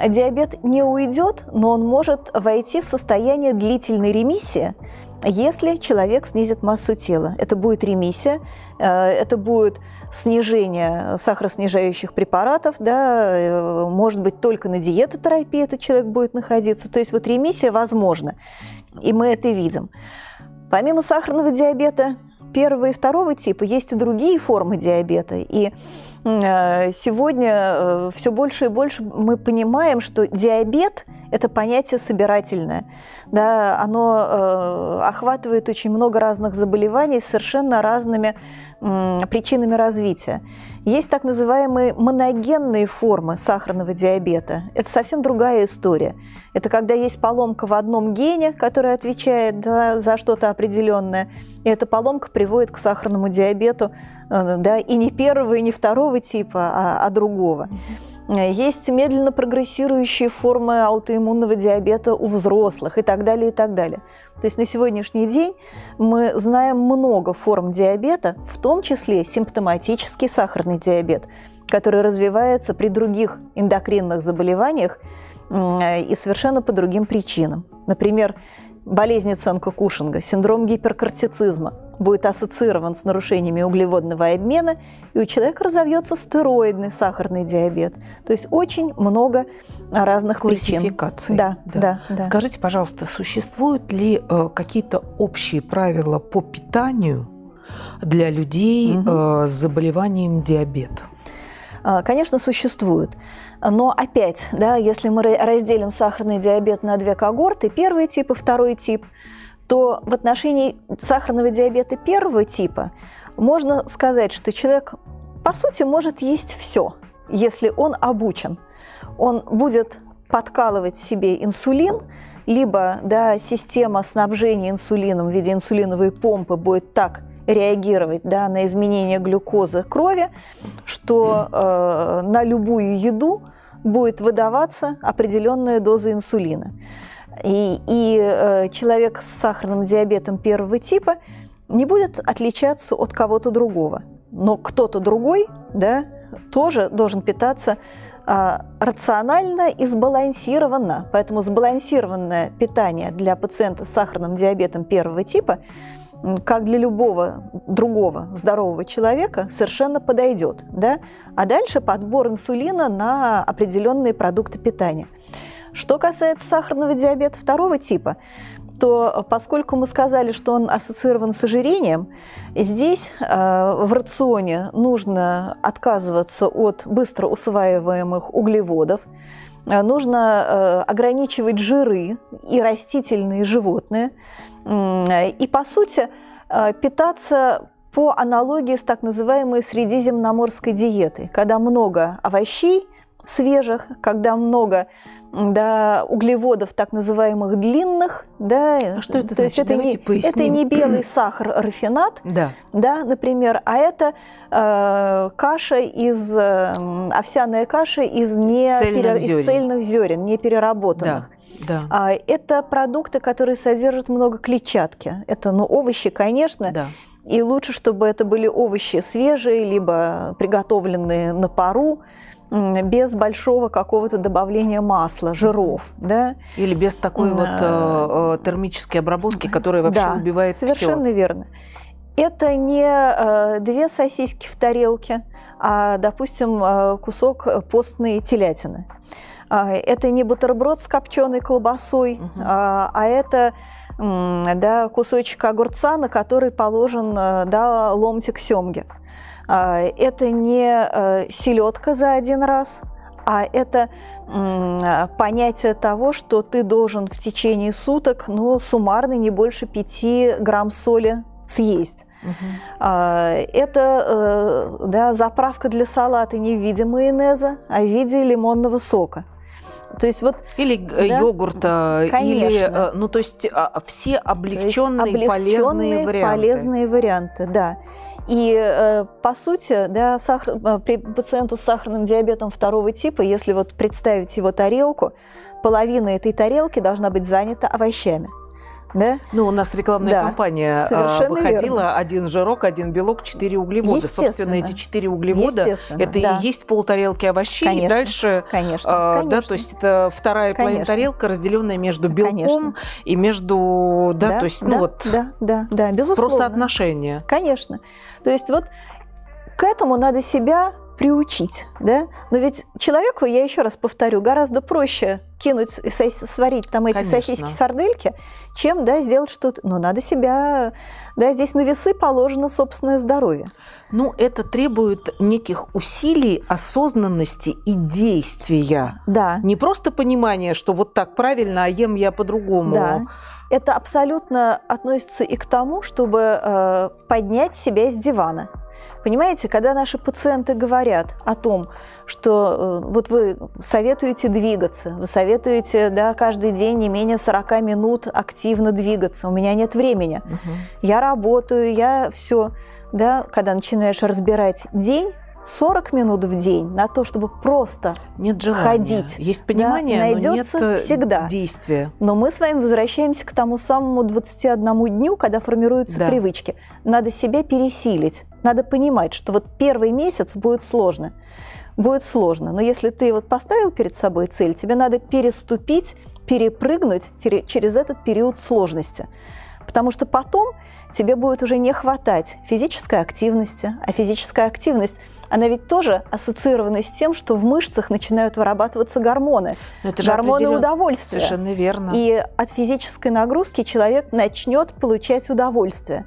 диабет не уйдет, но он может войти в состояние длительной ремиссии, если человек снизит массу тела. Это будет ремиссия, э, это будет снижение сахароснижающих препаратов, да, э, может быть, только на диетотерапии этот человек будет находиться. То есть вот ремиссия возможна, и мы это видим. Помимо сахарного диабета первого и второго типа есть и другие формы диабета. И Э, сегодня э, все больше и больше мы понимаем, что диабет – это понятие собирательное. Да, оно э, охватывает очень много разных заболеваний с совершенно разными причинами развития. Есть так называемые моногенные формы сахарного диабета. Это совсем другая история. Это когда есть поломка в одном гене, который отвечает за, за что-то определенное, и эта поломка приводит к сахарному диабету, э, да, и не первого, и не второго типа, а, а другого есть медленно прогрессирующие формы аутоиммунного диабета у взрослых и так далее, и так далее. То есть на сегодняшний день мы знаем много форм диабета, в том числе симптоматический сахарный диабет, который развивается при других эндокринных заболеваниях и совершенно по другим причинам. Например, болезни Ценко-Кушинга, синдром гиперкортицизма будет ассоциирован с нарушениями углеводного обмена, и у человека разовьется стероидный сахарный диабет. То есть очень много разных причин. Да, да. Да, да. Скажите, пожалуйста, существуют ли э, какие-то общие правила по питанию для людей угу. э, с заболеванием диабета? А, конечно, существуют. Но опять, да, если мы разделим сахарный диабет на две когорты, первый тип и второй тип, то в отношении сахарного диабета первого типа можно сказать, что человек, по сути, может есть все, если он обучен. Он будет подкалывать себе инсулин, либо да, система снабжения инсулином в виде инсулиновой помпы будет так реагировать да, на изменение глюкозы крови, что э, на любую еду будет выдаваться определенная доза инсулина. И, и э, человек с сахарным диабетом первого типа не будет отличаться от кого-то другого. Но кто-то другой да, тоже должен питаться э, рационально и сбалансированно. Поэтому сбалансированное питание для пациента с сахарным диабетом первого типа – как для любого другого здорового человека, совершенно подойдет. Да? А дальше подбор инсулина на определенные продукты питания. Что касается сахарного диабета второго типа, то поскольку мы сказали, что он ассоциирован с ожирением, здесь э, в рационе нужно отказываться от быстро усваиваемых углеводов, э, нужно э, ограничивать жиры и растительные животные, Э, и, по сути, э, питаться по аналогии с так называемой средиземноморской диетой, когда много овощей свежих, когда много да, углеводов так называемых длинных, да, э, а что это то значит? есть это не это не белый сахар рафинат, да, да, например, а это э, каша из э, овсяная каша из не цельных перер... зерен. из цельных зерен, не переработанных. Да. Да. А, это продукты, которые содержат много клетчатки. Это ну, овощи, конечно. Да. И лучше, чтобы это были овощи свежие, либо приготовленные на пару без большого какого-то добавления масла, жиров, да? Или без такой а... вот э, э, э, термической обработки, которая вообще да, убивает совершенно все. верно. Это не э, две сосиски в тарелке, а, допустим, э, кусок постной телятины. А, это не бутерброд с копченой колбасой, угу. а это да, кусочек огурца, на который положен э, да, ломтик семги. А, это не э, селедка за один раз, а это понятие того, что ты должен в течение суток, ну, суммарно не больше 5 грамм соли съесть. Угу. Это э, да, заправка для салата не в виде майонеза, а в виде лимонного сока. То есть вот или э, да? йогурта, Конечно. или э, ну то есть а, все облегченные, есть облегченные полезные варианты. Полезные варианты, да. И э, по сути, да, сахар, при пациенту с сахарным диабетом второго типа, если вот представить его тарелку, половина этой тарелки должна быть занята овощами. Да? Ну, у нас рекламная да. кампания а, Совершенно выходила верно. один жирок, один белок, четыре углевода. Собственно, эти четыре углевода это да. и есть полтарелки овощей. Конечно. И дальше, конечно, э, конечно. да, то есть это вторая конечно. тарелка, разделенная между белком конечно. и между, да, да то есть, ну да, ну вот, да, да, да, безусловно. Просто отношения. Конечно. То есть вот к этому надо себя приучить, да? Но ведь человеку, я еще раз повторю, гораздо проще кинуть, сварить там эти Конечно. сосиски, сардельки, чем, да, сделать что-то. Но ну, надо себя, да, здесь на весы положено собственное здоровье. Ну, это требует неких усилий, осознанности и действия. Да. Не просто понимание, что вот так правильно, а ем я по-другому. Да. Это абсолютно относится и к тому, чтобы э, поднять себя с дивана. Понимаете, когда наши пациенты говорят о том, что э, вот вы советуете двигаться, вы советуете да, каждый день не менее 40 минут активно двигаться, у меня нет времени, угу. я работаю, я все, да, когда начинаешь разбирать день, 40 минут в день на то, чтобы просто нет ходить. Есть понимание, да, найдется но нет э, всегда. действия. Но мы с вами возвращаемся к тому самому 21 дню, когда формируются да. привычки. Надо себя пересилить надо понимать, что вот первый месяц будет сложно. Будет сложно, но если ты вот поставил перед собой цель, тебе надо переступить, перепрыгнуть через этот период сложности. Потому что потом тебе будет уже не хватать физической активности, а физическая активность она ведь тоже ассоциирована с тем, что в мышцах начинают вырабатываться гормоны. Ну, это же гормоны удовольствия. Совершенно верно. И от физической нагрузки человек начнет получать удовольствие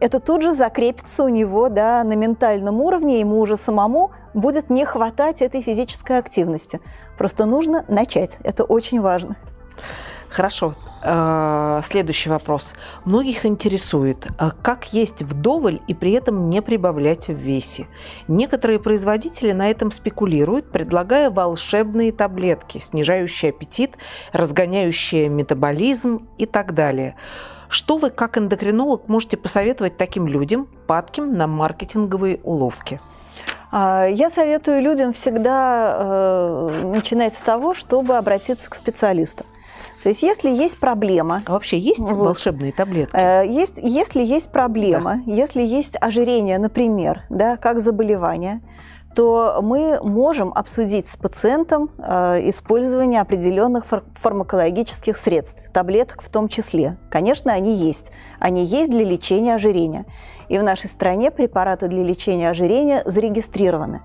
это тут же закрепится у него да, на ментальном уровне, ему уже самому будет не хватать этой физической активности. Просто нужно начать, это очень важно. Хорошо. Э, следующий вопрос. Многих интересует, э, как есть вдоволь и при этом не прибавлять в весе. Некоторые производители на этом спекулируют, предлагая волшебные таблетки, снижающие аппетит, разгоняющие метаболизм и так далее. Что вы, как эндокринолог, можете посоветовать таким людям, падким на маркетинговые уловки? А, я советую людям всегда э, начинать с того, чтобы обратиться к специалисту. То есть, если есть проблема... А вообще есть вот, волшебные таблетки? Э, есть, если есть проблема, да. если есть ожирение, например, да, как заболевание, то мы можем обсудить с пациентом э, использование определенных фармакологических средств, таблеток в том числе. Конечно, они есть. Они есть для лечения ожирения. И в нашей стране препараты для лечения ожирения зарегистрированы.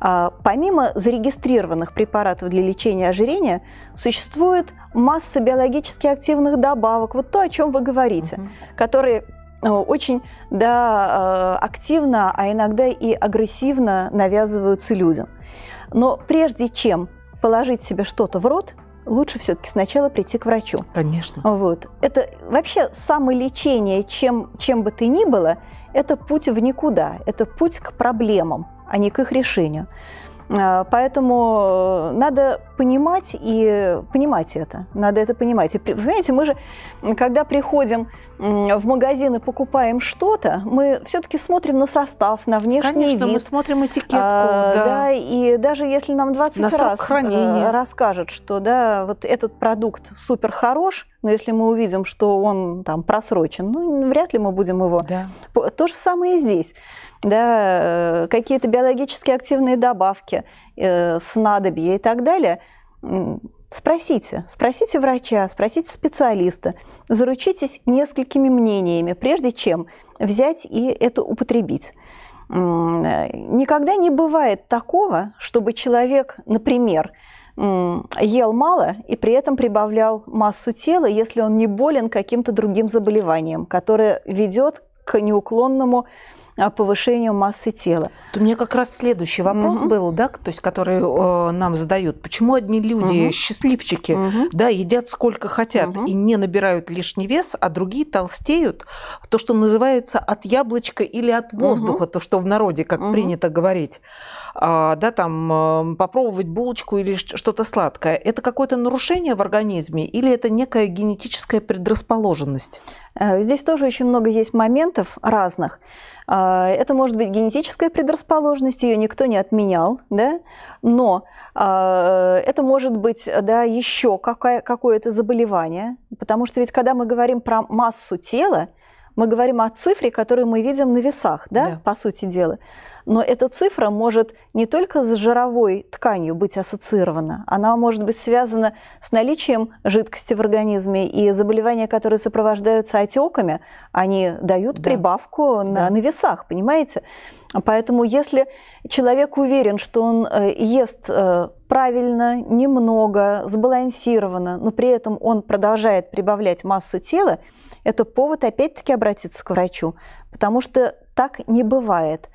А, помимо зарегистрированных препаратов для лечения ожирения, существует масса биологически активных добавок, вот то, о чем вы говорите, угу. которые Э, очень да, э, активно, а иногда и агрессивно навязываются людям. Но прежде чем положить себе что-то в рот, лучше все-таки сначала прийти к врачу. Конечно. Вот. Это вообще самолечение, чем, чем бы ты ни было, это путь в никуда, это путь к проблемам, а не к их решению. Э, поэтому э, надо понимать и понимать это. Надо это понимать. И, понимаете, мы же, когда приходим в магазин и покупаем что-то, мы все-таки смотрим на состав, на внешний Конечно, вид. мы смотрим этикетку. А, да. да, и даже если нам 20 на раз э, хранения. расскажут, что да, вот этот продукт супер хорош, но если мы увидим, что он там просрочен, ну, вряд ли мы будем его. Да. То же самое и здесь да, э, какие-то биологически активные добавки, э, снадобья и так далее, спросите, спросите врача, спросите специалиста, заручитесь несколькими мнениями, прежде чем взять и это употребить. Э, никогда не бывает такого, чтобы человек, например, ел мало и при этом прибавлял массу тела, если он не болен каким-то другим заболеванием, которое ведет к неуклонному повышению массы тела. У меня как раз следующий вопрос угу. был, да, то есть, который э, нам задают. Почему одни люди, угу. счастливчики, угу. да, едят сколько хотят угу. и не набирают лишний вес, а другие толстеют? То, что называется от яблочка или от воздуха, угу. то, что в народе, как угу. принято говорить. А, да, там э, попробовать булочку или что-то сладкое. Это какое-то нарушение в организме или это некая генетическая предрасположенность? Э, здесь тоже очень много есть моментов разных. А, это может быть генетическая предрасположенность, ее никто не отменял, да? но а, это может быть да, еще какое-то заболевание, потому что ведь когда мы говорим про массу тела, мы говорим о цифре, которую мы видим на весах, да, да. по сути дела. Но эта цифра может не только с жировой тканью быть ассоциирована, она может быть связана с наличием жидкости в организме, и заболевания, которые сопровождаются отеками, они дают да. прибавку да. на, на весах, понимаете? Поэтому если человек уверен, что он э, ест э, правильно, немного, сбалансированно, но при этом он продолжает прибавлять массу тела, это повод опять-таки обратиться к врачу, потому что так не бывает.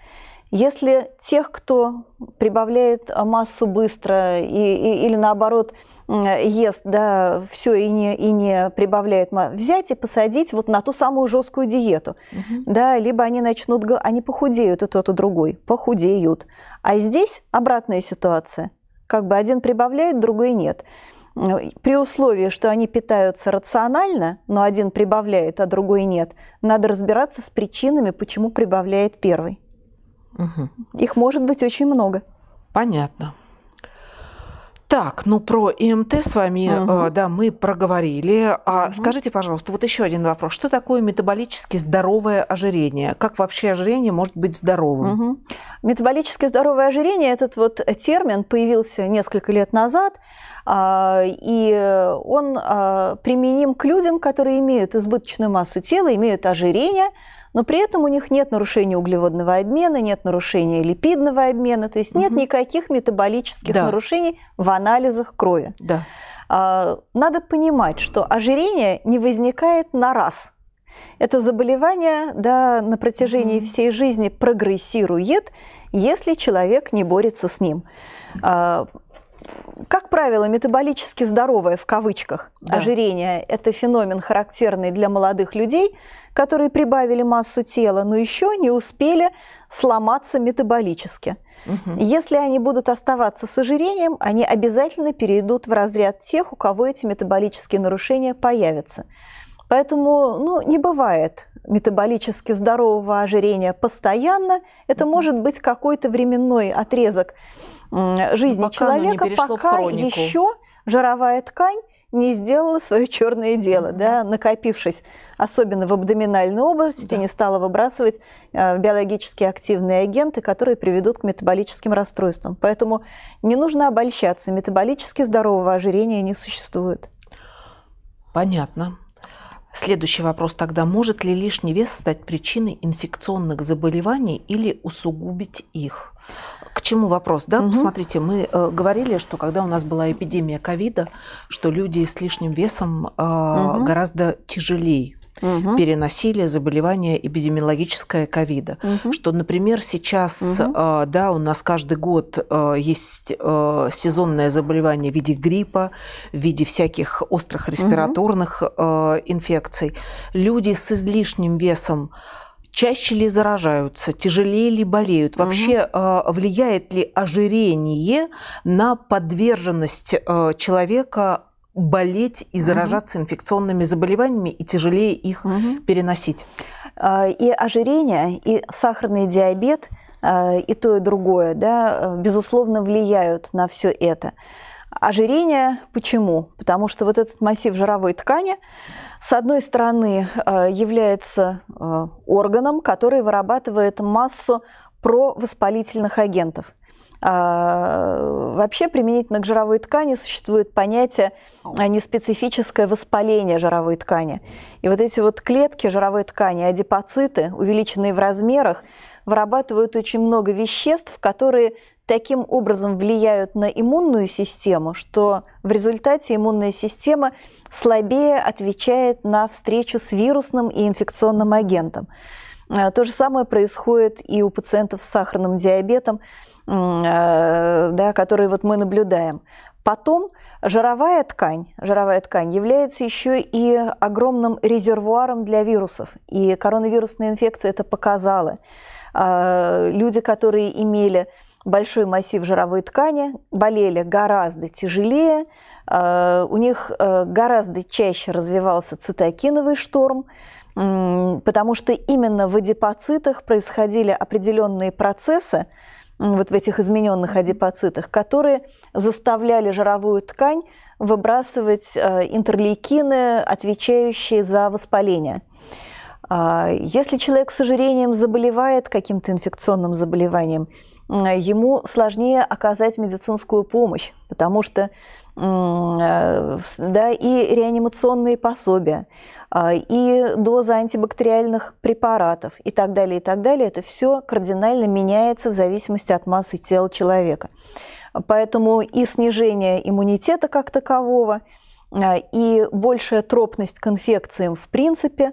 Если тех, кто прибавляет массу быстро и, и, или наоборот ест, да, все и не, и не прибавляет, взять и посадить вот на ту самую жесткую диету, угу. да, либо они начнут, они похудеют и тот, и другой, похудеют. А здесь обратная ситуация, как бы один прибавляет, другой нет при условии, что они питаются рационально, но один прибавляет, а другой нет, надо разбираться с причинами, почему прибавляет первый. Угу. Их может быть очень много. Понятно. Так, ну про ИМТ с вами, угу. да, мы проговорили. А угу. скажите, пожалуйста, вот еще один вопрос. Что такое метаболически здоровое ожирение? Как вообще ожирение может быть здоровым? Угу. Метаболически здоровое ожирение, этот вот термин появился несколько лет назад, а, и он а, применим к людям, которые имеют избыточную массу тела, имеют ожирение, но при этом у них нет нарушения углеводного обмена, нет нарушения липидного обмена, то есть нет никаких метаболических да. нарушений в анализах крови. Да. А, надо понимать, что ожирение не возникает на раз. Это заболевание да, на протяжении угу. всей жизни прогрессирует, если человек не борется с ним. А, как правило, метаболически здоровое, в кавычках, да. ожирение – это феномен, характерный для молодых людей, которые прибавили массу тела, но еще не успели сломаться метаболически. Угу. Если они будут оставаться с ожирением, они обязательно перейдут в разряд тех, у кого эти метаболические нарушения появятся. Поэтому ну, не бывает метаболически здорового ожирения постоянно. Это может быть какой-то временной отрезок жизни ну, пока человека, пока еще жировая ткань не сделала свое черное дело, mm-hmm. да, накопившись, особенно в абдоминальной области, да. не стала выбрасывать э, биологически активные агенты, которые приведут к метаболическим расстройствам. Поэтому не нужно обольщаться, метаболически здорового ожирения не существует. Понятно. Следующий вопрос тогда. Может ли лишний вес стать причиной инфекционных заболеваний или усугубить их? к чему вопрос, да? Угу. Смотрите, мы э, говорили, что когда у нас была эпидемия ковида, что люди с лишним весом э, угу. гораздо тяжелее угу. переносили заболевание эпидемиологическое ковида. Угу. Что, например, сейчас, угу. э, да, у нас каждый год э, есть э, сезонное заболевание в виде гриппа, в виде всяких острых респираторных угу. э, инфекций. Люди с излишним весом чаще ли заражаются, тяжелее ли болеют, вообще угу. влияет ли ожирение на подверженность э, человека болеть и заражаться угу. инфекционными заболеваниями и тяжелее их угу. переносить. А, и ожирение, и сахарный диабет, а, и то, и другое, да, э, безусловно, влияют на все это. Ожирение почему? Потому что вот этот массив жировой ткани, с одной стороны, э, является э, органом, который вырабатывает массу провоспалительных агентов. А, вообще применительно к жировой ткани существует понятие а неспецифическое воспаление жировой ткани. И вот эти вот клетки жировой ткани, адипоциты, увеличенные в размерах, вырабатывают очень много веществ, которые таким образом влияют на иммунную систему, что в результате иммунная система слабее отвечает на встречу с вирусным и инфекционным агентом. Э, то же самое происходит и у пациентов с сахарным диабетом, э, да, которые вот мы наблюдаем. Потом жировая ткань, жировая ткань является еще и огромным резервуаром для вирусов. И коронавирусная инфекция это показала. А, люди, которые имели большой массив жировой ткани, болели гораздо тяжелее, э, у них э, гораздо чаще развивался цитокиновый шторм, потому что именно в адипоцитах происходили определенные процессы, вот в этих измененных адипоцитах, которые заставляли жировую ткань выбрасывать э, интерлейкины, отвечающие за воспаление. А, если человек с ожирением заболевает каким-то инфекционным заболеванием, ему сложнее оказать медицинскую помощь, потому что э, да, и реанимационные пособия, а, и доза антибактериальных препаратов и так далее, и так далее, это все кардинально меняется в зависимости от массы тела человека. Поэтому и снижение иммунитета как такового, а, и большая тропность к инфекциям в принципе,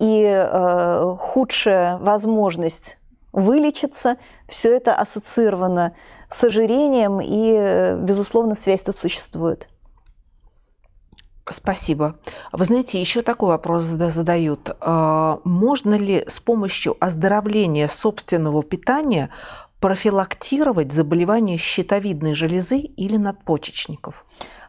и э, худшая возможность вылечиться. Все это ассоциировано с ожирением, и, э, безусловно, связь тут существует. Спасибо. Вы знаете, еще такой вопрос задают. А, можно ли с помощью оздоровления собственного питания профилактировать заболевания щитовидной железы или надпочечников?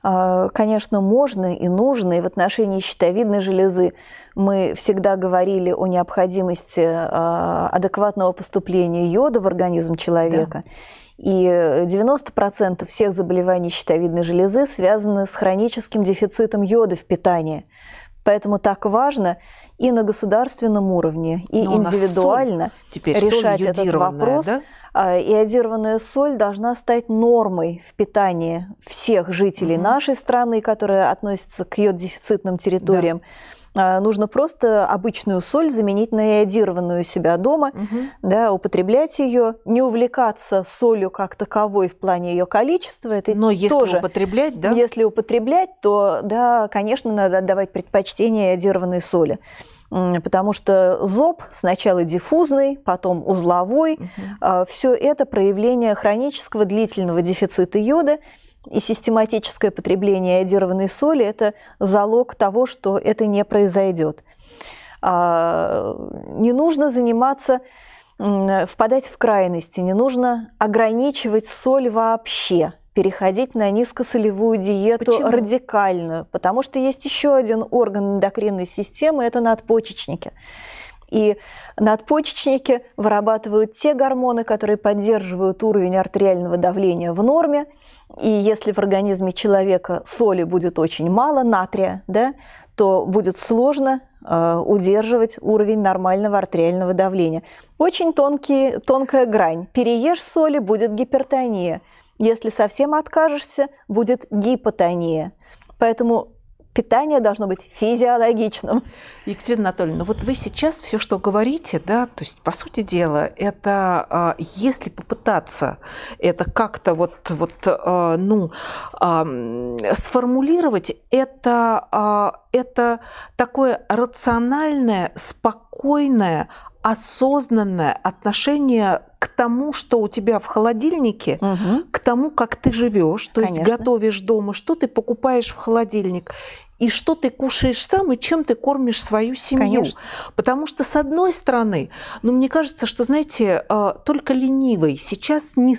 А, конечно, можно и нужно, и в отношении щитовидной железы мы всегда говорили о необходимости а, адекватного поступления йода в организм человека. Да. И 90% всех заболеваний щитовидной железы связаны с хроническим дефицитом йода в питании. Поэтому так важно и на государственном уровне, и Но ну, индивидуально соль, теперь решать соль этот вопрос. Да? А, Иодированная соль должна стать нормой в питании всех жителей mm-hmm. нашей страны, которые относятся к ее дефицитным территориям. Да а, нужно просто обычную соль заменить на иодированную себя дома, угу. да, употреблять ее, не увлекаться солью как таковой в плане ее количества. Это Но если тоже, употреблять, да? Если употреблять, то, да, конечно, надо отдавать предпочтение иодированной соли потому что зоб сначала диффузный, потом узловой. Угу. А, Все это проявление хронического длительного дефицита йода. И систематическое потребление иодированной соли – это залог того, что это не произойдет. А, не нужно заниматься впадать в крайности, не нужно ограничивать соль вообще – переходить на низкосолевую диету Почему? радикальную, потому что есть еще один орган эндокринной системы, это надпочечники. И надпочечники вырабатывают те гормоны, которые поддерживают уровень артериального давления в норме. И если в организме человека соли будет очень мало, натрия, да, то будет сложно э, удерживать уровень нормального артериального давления. Очень тонкие, тонкая грань. Переешь соли, будет гипертония. Если совсем откажешься, будет гипотония. Поэтому питание должно быть физиологичным. Екатерина Анатольевна, вот вы сейчас все, что говорите, да, то есть, по сути дела, это а, если попытаться это как-то вот, вот а, ну, а, сформулировать, это, это такое рациональное, спокойное осознанное отношение к тому, что у тебя в холодильнике, угу. к тому, как ты живешь, то Конечно. есть готовишь дома, что ты покупаешь в холодильник и что ты кушаешь сам, и чем ты кормишь свою семью. Конечно. Потому что, с одной стороны, ну, мне кажется, что, знаете, э, только ленивый сейчас не,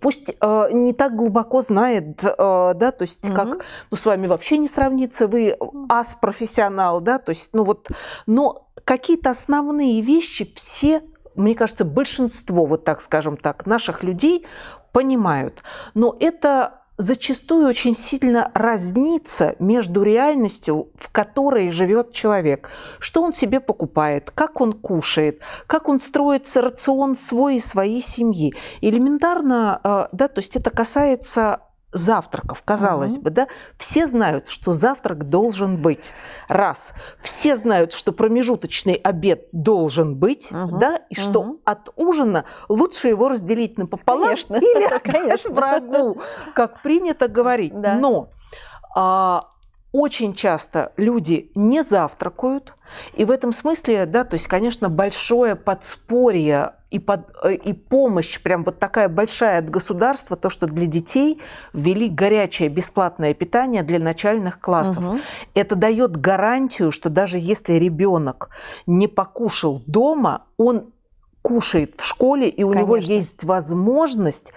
пусть э, не так глубоко знает, э, да, то есть угу. как, ну, с вами вообще не сравнится, вы ас-профессионал, да, то есть, ну, вот, но какие-то основные вещи все, мне кажется, большинство, вот так скажем так, наших людей понимают. Но это зачастую очень сильно разнится между реальностью, в которой живет человек. Что он себе покупает, как он кушает, как он строится рацион свой и своей семьи. Элементарно, э, да, то есть это касается завтраков, казалось угу. бы, да, все знают, что завтрак должен быть, раз, все знают, что промежуточный обед должен быть, угу. да, и угу. что от ужина лучше его разделить напополам Конечно. или конечно, врагу, как принято говорить. Да. Но а, очень часто люди не завтракают, и в этом смысле, да, то есть, конечно, большое подспорье и, под, э, и помощь, прям вот такая большая от государства, то, что для детей ввели горячее бесплатное питание для начальных классов. Угу. Это дает гарантию, что даже если ребенок не покушал дома, он кушает в школе, и у Конечно. него есть возможность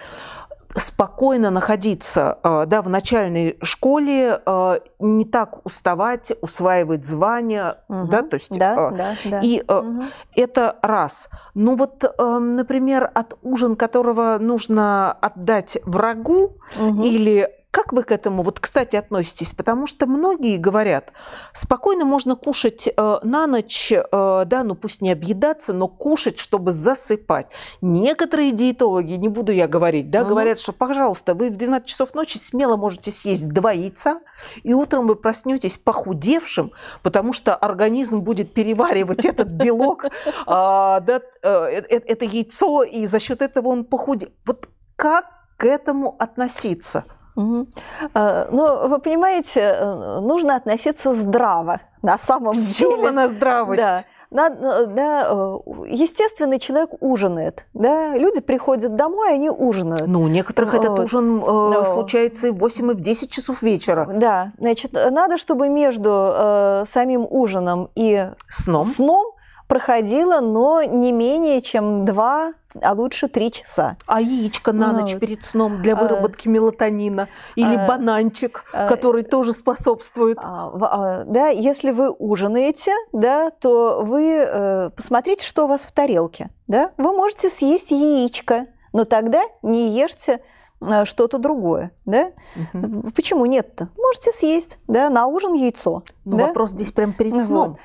спокойно находиться э, да, в начальной школе, э, не так уставать, усваивать звания, угу, да, то есть... Да, э, да, да. И э, угу. это раз. Ну вот, э, например, от ужин, которого нужно отдать врагу угу. или как вы к этому, вот, кстати, относитесь? Потому что многие говорят, спокойно можно кушать э, на ночь, э, да, ну пусть не объедаться, но кушать, чтобы засыпать. Некоторые диетологи, не буду я говорить, да, ну, говорят, что, пожалуйста, вы в 12 часов ночи смело можете съесть два яйца, и утром вы проснетесь похудевшим, потому что организм будет переваривать этот белок, а, э, э, э, это яйцо, и за счет этого он похудеет. Вот как к этому относиться? Угу. Ну, вы понимаете, э, нужно относиться здраво на самом деле. Чего на здравость? Да. Надо, э, да, э, естественно, человек ужинает. Да? Люди приходят домой, они ужинают. Ну, у некоторых этот вот. ужин э, Но... случается и в 8, и в 10 часов вечера. Да, значит, надо, чтобы между э, самим ужином и сном, сном проходила, но не менее чем два, а лучше три часа. А яичко на ну, ночь вот. перед сном для а, выработки а, мелатонина или а, бананчик, а, который тоже способствует. А, а, да, если вы ужинаете, да, то вы э, посмотрите, что у вас в тарелке. Да? Вы можете съесть яичко, но тогда не ешьте э, что-то другое, да? Угу. Почему нет-то? Можете съесть, да, на ужин яйцо. Ну, да? вопрос здесь прям перед сном. Вот.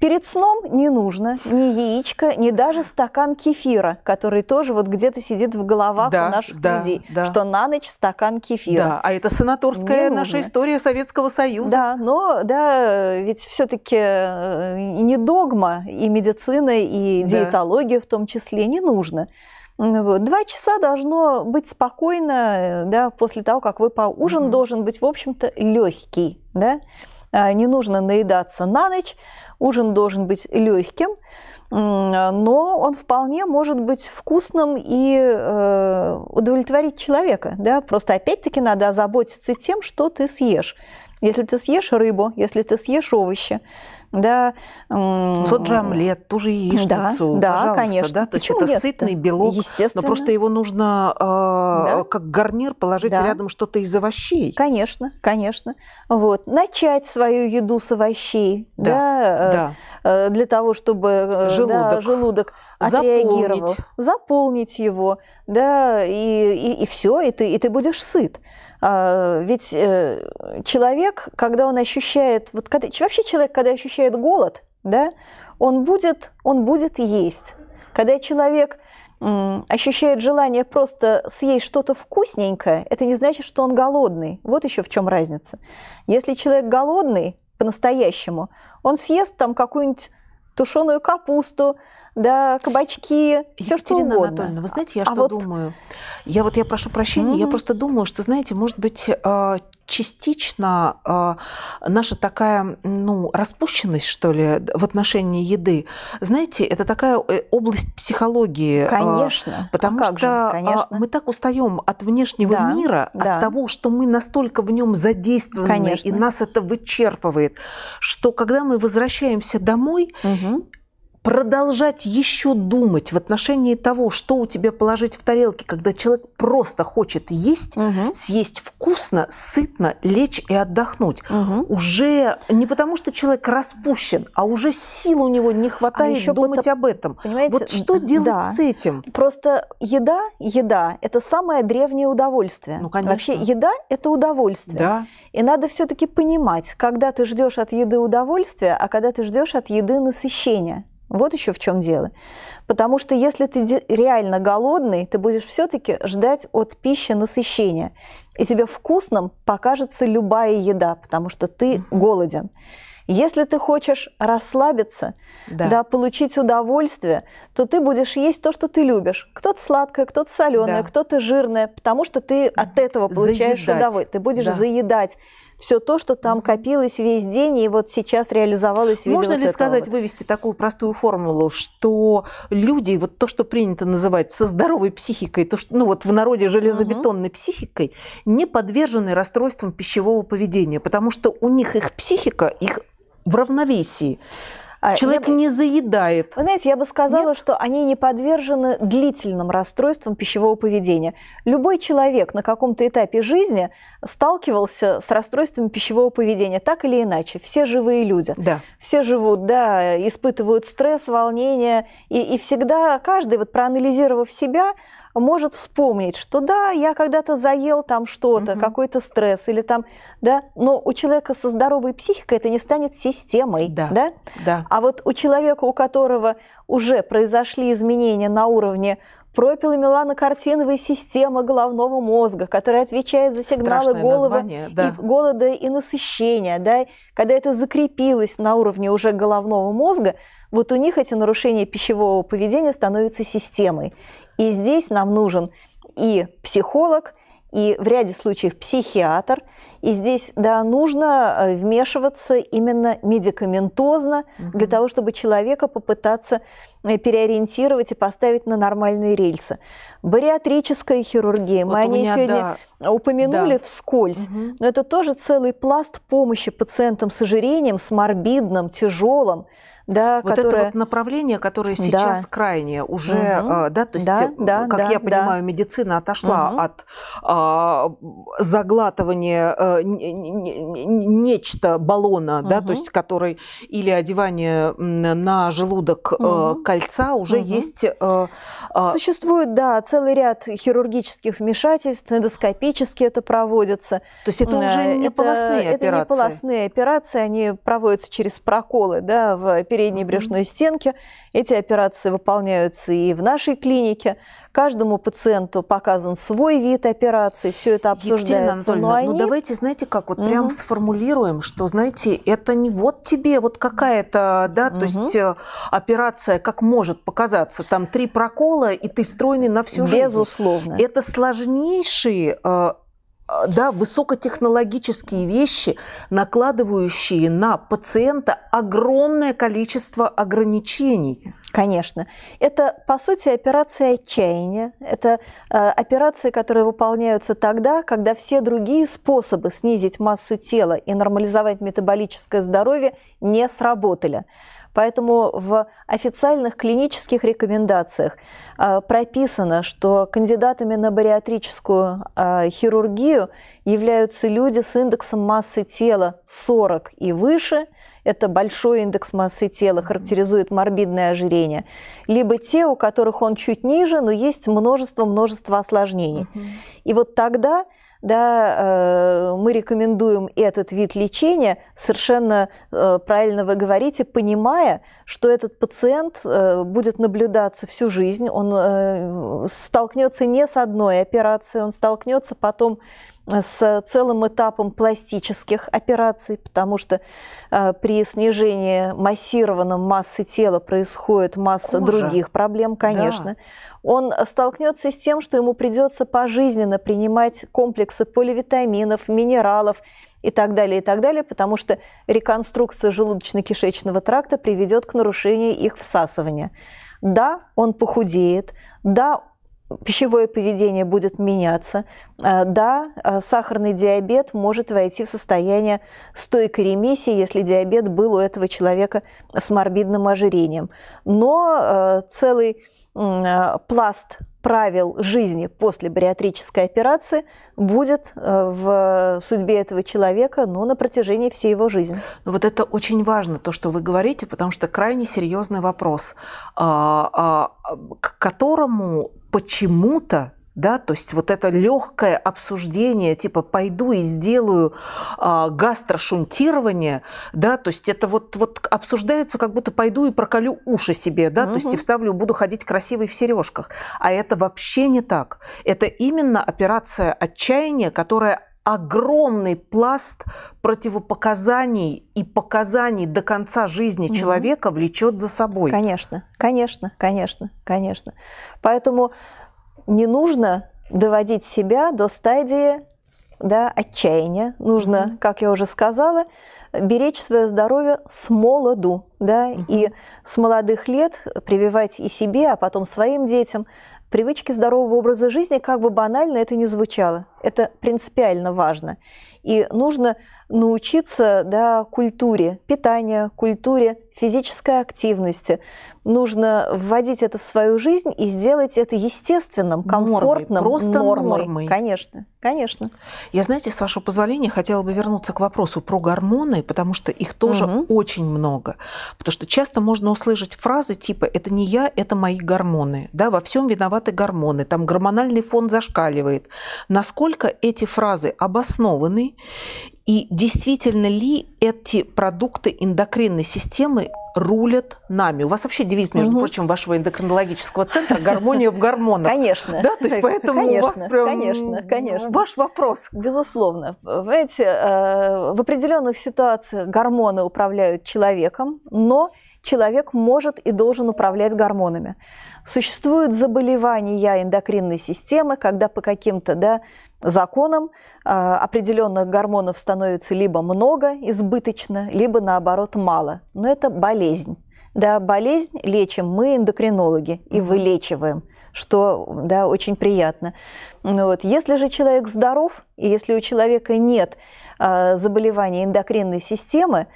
Перед сном не нужно ни яичко, ни даже стакан кефира, который тоже вот где-то сидит в головах да, у наших да, людей, да. что на ночь стакан кефира. Да, а это санаторская не наша нужно. история Советского Союза. Да, но да, ведь все-таки э, не догма и медицина, и да. диетология в том числе не нужно. Два часа должно быть спокойно, э, да, после того, как вы поужин mm-hmm. должен быть, в общем-то, легкий, да. А, не нужно наедаться на ночь Ужин должен быть легким, но он вполне может быть вкусным и э, удовлетворить человека. Да? Просто опять-таки надо озаботиться тем, что ты съешь. Если ты съешь рыбу, если ты съешь овощи, да. Тот же омлет, ту яичницу, да, да, конечно. Да? То Почему есть это нет? сытный белок, Естественно. но просто его нужно э, да. как гарнир положить да. рядом что-то из овощей. Конечно, конечно. Вот. Начать свою еду с овощей, да, да, э, да. Э, для того, чтобы желудок, э, да, желудок отреагировал, заполнить, заполнить его, да, и, и, и все, и ты, и ты будешь сыт. А, ведь э, человек, когда он ощущает, вот когда, вообще человек, когда ощущает голод, да, он будет, он будет есть. Когда человек ощущает желание просто съесть что-то вкусненькое, это не значит, что он голодный. Вот еще в чем разница. Если человек голодный по-настоящему, он съест там какую-нибудь тушеную капусту, да кабачки, все что угодно. Анатольевна, вы знаете, я а что вот... думаю? Я вот я прошу прощения, mm-hmm. я просто думаю, что, знаете, может быть, а, частично а, наша такая, ну, распущенность, что ли, в отношении еды, знаете, это такая э, область психологии. А, Конечно. Потому а что же? Конечно. мы так устаем от внешнего да, мира, да. от того, что мы настолько в нем задействованы, Конечно. и нас это вычерпывает, что когда мы возвращаемся домой, угу продолжать еще думать в отношении того, что у тебя положить в тарелке, когда человек просто хочет есть, угу. съесть вкусно, сытно, лечь и отдохнуть. Угу. Уже не потому, что человек распущен, а уже сил у него не хватает а еще думать это, об этом. Понимаете, вот что делать да. с этим? Просто еда, еда – это самое древнее удовольствие. Ну, конечно. Вообще еда – это удовольствие. Да. И надо все-таки понимать, когда ты ждешь от еды удовольствия, а когда ты ждешь от еды насыщения. Вот еще в чем дело. Потому что если ты реально голодный, ты будешь все-таки ждать от пищи насыщения. И тебе вкусным покажется любая еда, потому что ты голоден. Если ты хочешь расслабиться, да. Да, получить удовольствие, то ты будешь есть то, что ты любишь. Кто-то сладкое, кто-то соленое, да. кто-то жирное, потому что ты от этого получаешь заедать. удовольствие. Ты будешь да. заедать все то, что там копилось весь день и вот сейчас реализовалось в виде Можно вот ли сказать, вот. вывести такую простую формулу, что люди, вот то, что принято называть со здоровой психикой, то, что, ну вот в народе железобетонной угу. психикой, не подвержены расстройствам пищевого поведения, потому что у них их психика, их в равновесии. А, человек я, не заедает. Вы знаете, я бы сказала, Нет? что они не подвержены длительным расстройствам пищевого поведения. Любой человек на каком-то этапе жизни сталкивался с расстройствами пищевого поведения, так или иначе. Все живые люди. Да. Все живут, да, испытывают стресс, волнение. И, и всегда каждый, вот проанализировав себя, может вспомнить, что да, я когда-то заел там что-то, угу. какой-то стресс или там, да, но у человека со здоровой психикой это не станет системой, да, да? да. А вот у человека, у которого уже произошли изменения на уровне пропилами ланокартиновая система головного мозга, которая отвечает за сигналы Страшное название, да. и, голода и насыщения. Да? Когда это закрепилось на уровне уже головного мозга, вот у них эти нарушения пищевого поведения становятся системой. И здесь нам нужен и психолог, и в ряде случаев психиатр. И здесь, да, нужно э, вмешиваться именно медикаментозно угу. для того, чтобы человека попытаться э, переориентировать и поставить на нормальные рельсы. Бариатрическая хирургия, вот мы о ней сегодня да. упомянули да. вскользь, угу. но это тоже целый пласт помощи пациентам с ожирением, с морбидным, тяжелым да, вот которая... это вот направление, которое сейчас да. крайнее уже, угу. да, то есть, да, э, да, как да, я да. понимаю, медицина отошла угу. от а, заглатывания а, нечто баллона, угу. да, то есть, который или одевание на желудок угу. кольца уже угу. есть. А, Существует, да, целый ряд хирургических вмешательств, эндоскопически это проводится. То есть это уже не это, полостные это операции. Это не полостные операции, они проводятся через проколы, да, в передней брюшной стенки. Эти операции выполняются и в нашей клинике. Каждому пациенту показан свой вид операции, все это обсуждается. но ну они... ну давайте, знаете, как вот угу. прям сформулируем, что, знаете, это не вот тебе вот какая-то, да, угу. то есть э, операция, как может показаться, там три прокола, и ты стройный на всю Безусловно. жизнь. Безусловно. Это сложнейшие э, а, да, высокотехнологические вещи, накладывающие на пациента огромное количество ограничений. Конечно. Это, по сути, операция отчаяния. Это э, операции, которые выполняются тогда, когда все другие способы снизить массу тела и нормализовать метаболическое здоровье не сработали. Поэтому в официальных клинических рекомендациях а, прописано, что кандидатами на бариатрическую а, хирургию являются люди с индексом массы тела 40 и выше, это большой индекс массы тела, характеризует морбидное ожирение, либо те, у которых он чуть ниже, но есть множество-множество осложнений. Угу. И вот тогда да, э, мы рекомендуем этот вид лечения, совершенно э, правильно вы говорите, понимая, что этот пациент э, будет наблюдаться всю жизнь, он столкнется не с одной операцией, он столкнется потом с целым этапом пластических операций, потому что э, при снижении массированном массы тела происходит масса Кожа. других проблем, конечно. Да. Он столкнется с тем, что ему придется пожизненно принимать комплексы поливитаминов, минералов и так далее, и так далее, потому что реконструкция желудочно-кишечного тракта приведет к нарушению их всасывания. Да, он похудеет, да, пищевое поведение будет меняться. Э, да, э, сахарный диабет может войти в состояние стойкой ремиссии, если диабет был у этого человека с морбидным ожирением. Но э, целый пласт правил жизни после бариатрической операции будет в судьбе этого человека ну, на протяжении всей его жизни. Но ну, вот это очень важно, то, что вы говорите, потому что крайне серьезный вопрос, а, а, к которому почему-то да, то есть вот это легкое обсуждение, типа пойду и сделаю а, гастрошунтирование, да, то есть это вот, вот обсуждается, как будто пойду и проколю уши себе, да, угу. то есть и вставлю, буду ходить красивой в сережках. А это вообще не так. Это именно операция отчаяния, которая огромный пласт противопоказаний и показаний до конца жизни угу. человека влечет за собой. Конечно, конечно, конечно, конечно. Поэтому не нужно доводить себя до стадии да, отчаяния. Нужно, угу. как я уже сказала, беречь свое здоровье с молоду, да, угу. и с молодых лет прививать и себе, а потом своим детям – Привычки здорового образа жизни, как бы банально это ни звучало, это принципиально важно. И нужно научиться да, культуре питания, культуре физической активности. Нужно вводить это в свою жизнь и сделать это естественным, комфортным, нормой, просто нормой. нормой. Конечно, конечно. Я, знаете, с вашего позволения хотела бы вернуться к вопросу про гормоны, потому что их тоже угу. очень много. Потому что часто можно услышать фразы типа «это не я, это мои гормоны», да, «во всем виноваты гормоны», там гормональный фон зашкаливает. Насколько эти фразы обоснованы и действительно ли эти продукты эндокринной системы рулят нами. У вас вообще девиз, между угу. прочим, вашего эндокринологического центра «Гармония в гормонах». Конечно. Да, то есть поэтому конечно, у вас прям... Конечно, конечно. Ваш вопрос. Безусловно. Понимаете, э, в определенных ситуациях гормоны управляют человеком, но человек может и должен управлять гормонами. Существуют заболевания эндокринной системы, когда по каким-то да, законам э, определенных гормонов становится либо много, избыточно, либо наоборот мало. Но это болезнь. Да, болезнь лечим мы, эндокринологи, и вылечиваем, что да, очень приятно. Ну вот. Если же человек здоров, и если у человека нет э, заболеваний эндокринной системы,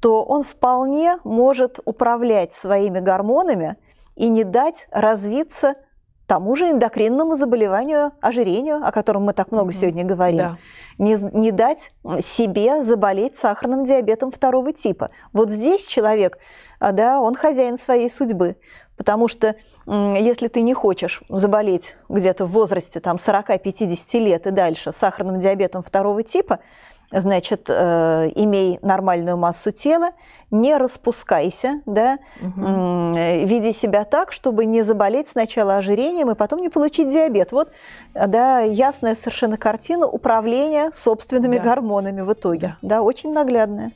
то он вполне может управлять своими гормонами и не дать развиться тому же эндокринному заболеванию, ожирению, о котором мы так много сегодня говорим, да. не, не дать себе заболеть сахарным диабетом второго типа. Вот здесь человек, а, да, он хозяин своей судьбы, потому что если ты не хочешь заболеть где-то в возрасте там, 40-50 лет и дальше сахарным диабетом второго типа, значит, э, имей нормальную массу тела, не распускайся, да, угу. э, веди себя так, чтобы не заболеть сначала ожирением и потом не получить диабет. Вот, да, ясная совершенно картина управления собственными да. гормонами в итоге, да, да очень наглядная.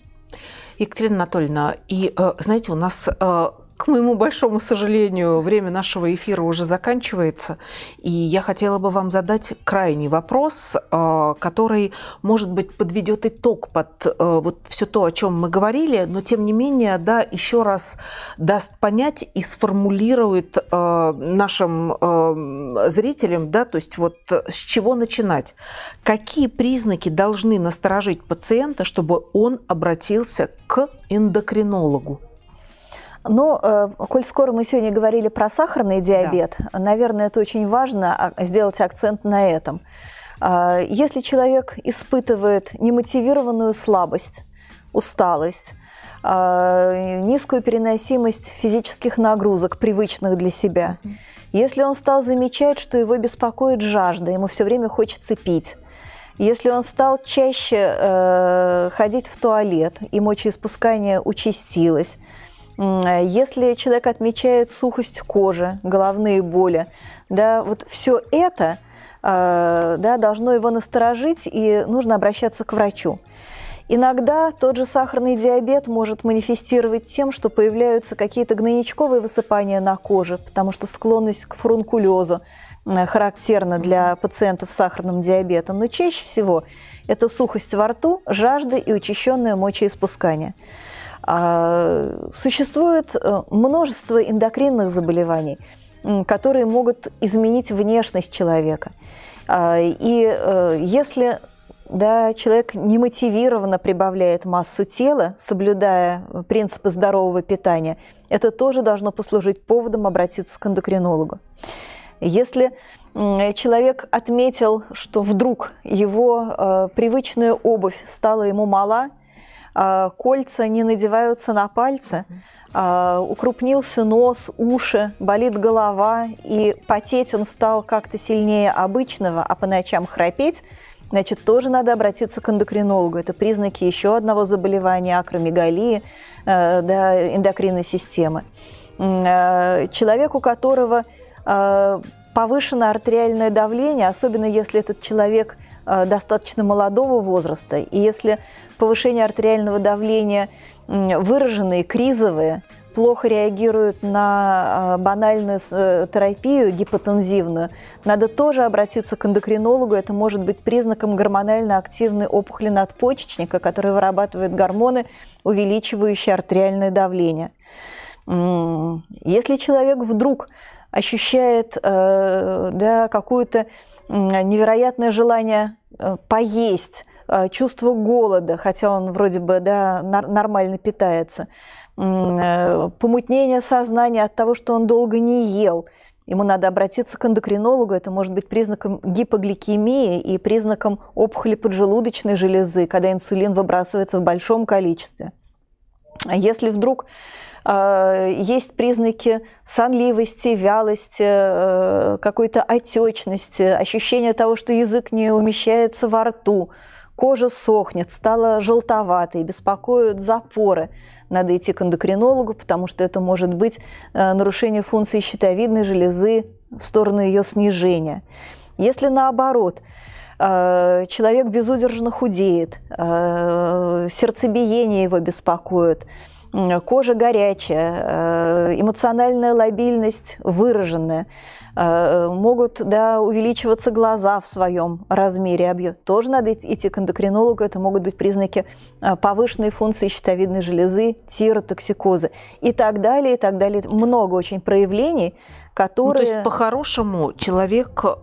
Екатерина Анатольевна, и, э, знаете, у нас э, к моему большому сожалению, время нашего эфира уже заканчивается, и я хотела бы вам задать крайний вопрос, э, который, может быть, подведет итог под э, вот все то, о чем мы говорили, но тем не менее, да, еще раз даст понять и сформулирует э, нашим зрителям, да, то есть вот с чего начинать, какие признаки должны насторожить пациента, чтобы он обратился к эндокринологу? Но, э, коль скоро мы сегодня говорили про сахарный диабет, да. наверное, это очень важно а, сделать акцент на этом. А, если человек испытывает немотивированную слабость, усталость, а, низкую переносимость физических нагрузок, привычных для себя, если он стал замечать, что его беспокоит жажда, ему все время хочется пить, если он стал чаще э, ходить в туалет и мочеиспускание участилось, Э, если человек отмечает сухость кожи, головные боли, да, вот все это э, да, должно его насторожить, и нужно обращаться к врачу. Иногда тот же сахарный диабет может манифестировать тем, что появляются какие-то гнойничковые высыпания на коже, потому что склонность к фрункулезу э, характерна для пациентов с сахарным диабетом. Но чаще всего это сухость во рту, жажда и учащенное мочеиспускание. А, существует э, множество эндокринных заболеваний, которые могут изменить внешность человека. А, и э, если да, человек немотивированно прибавляет массу тела, соблюдая принципы здорового питания, это тоже должно послужить поводом обратиться к эндокринологу. Если человек отметил, что вдруг его э, привычная обувь стала ему мала, а, кольца не надеваются на пальцы, а, укрупнился нос, уши, болит голова, и потеть он стал как-то сильнее обычного, а по ночам храпеть, значит, тоже надо обратиться к эндокринологу. Это признаки еще одного заболевания, акромегалии, э, да, эндокринной системы. Э, человек, у которого э, повышено артериальное давление, особенно если этот человек Э, достаточно молодого возраста. И если повышение артериального давления выраженные, кризовые, плохо реагируют на э, банальную э, терапию гипотензивную, надо тоже обратиться к эндокринологу. Это может быть признаком гормонально активной опухоли надпочечника, который вырабатывает гормоны, увеличивающие артериальное давление. Если человек вдруг ощущает да, какую-то невероятное желание э, поесть, э, чувство голода, хотя он вроде бы да, нормально питается, э, помутнение сознания от того, что он долго не ел. Ему надо обратиться к эндокринологу, это может быть признаком гипогликемии и признаком опухоли поджелудочной железы, когда инсулин выбрасывается в большом количестве. А если вдруг Э, есть признаки сонливости, вялости, э, какой-то отечности, ощущение того, что язык не умещается во рту, кожа сохнет, стала желтоватой, беспокоят запоры. Надо идти к эндокринологу, потому что это может быть э, нарушение функции щитовидной железы в сторону ее снижения. Если наоборот, человек безудержно худеет, сердцебиение его беспокоит, кожа горячая, э, эмоциональная лобильность выраженная, э, могут да, увеличиваться глаза в своем размере, объем. Тоже надо идти к эндокринологу, это могут быть признаки э, повышенной функции щитовидной железы, тиротоксикоза и так далее, и так далее. Много очень проявлений, которые... Ну, то есть, по-хорошему, человек, э, э,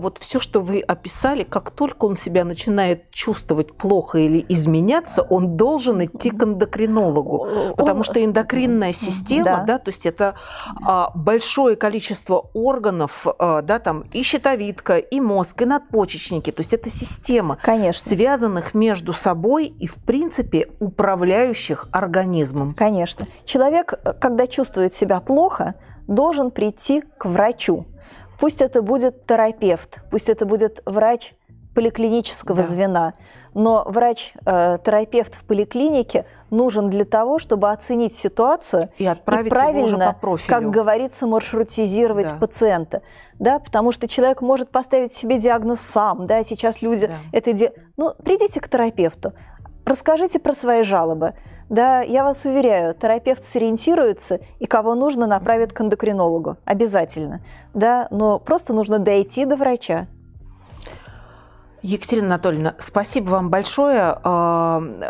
вот все, что вы описали, как только он себя начинает чувствовать плохо или изменяться, он должен идти к эндокринологу, потому что эндокринная система, да, да то есть это а, большое количество органов, э, да, там и щитовидка, и мозг, и надпочечники, то есть это система, Конечно. связанных между собой и, в принципе, управляющих организмом. Конечно. Человек, когда чувствует себя плохо, должен прийти к врачу. Пусть это будет терапевт, пусть это будет врач поликлинического да. звена, но врач-терапевт э, в поликлинике нужен для того, чтобы оценить ситуацию и, отправить и правильно, по профилю. как говорится, маршрутизировать да. пациента, да, потому что человек может поставить себе диагноз сам, да, сейчас люди да. это де... ну придите к терапевту, Расскажите про свои жалобы. Да, я вас уверяю, терапевт сориентируется и кого нужно направит к эндокринологу. Обязательно. Да, но просто нужно дойти до врача. Екатерина Анатольевна, спасибо вам большое. А,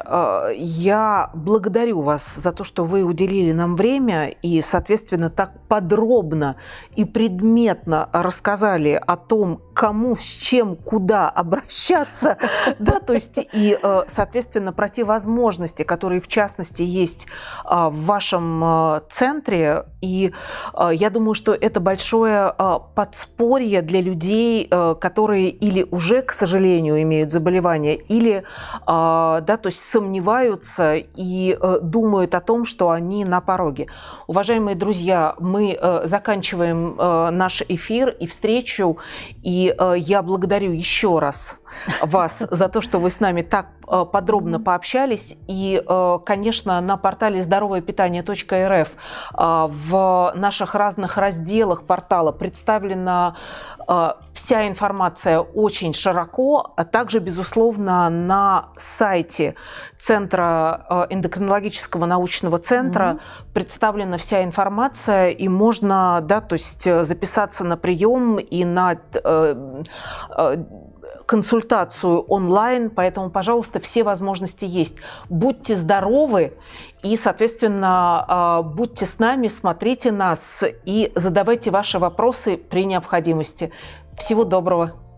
а, я благодарю вас за то, что вы уделили нам время и, соответственно, так подробно и предметно рассказали о том, кому, с чем, куда обращаться, да, то есть и, э, соответственно, про те возможности, которые, в частности, есть а, в вашем э, центре. И э, я думаю, что это большое подспорье для людей, которые или уже, к сожалению, сожалению, имеют заболевания, или а, да, то есть сомневаются и э, думают о том, что они на пороге. Уважаемые друзья, мы э, заканчиваем э, наш эфир и встречу, и я благодарю еще раз вас за то, что вы с нами так подробно пообщались. И, конечно, на портале здоровое питание.рф а, в наших разных разделах портала представлена Э, вся информация очень широко, а также, безусловно, на сайте Центра э, эндокринологического научного центра угу. представлена вся информация, и можно, да, то есть э, записаться на прием и на консультацию онлайн, поэтому, пожалуйста, все возможности есть. Будьте здоровы и, соответственно, а, будьте с нами, смотрите нас и задавайте ваши вопросы при необходимости. Всего доброго!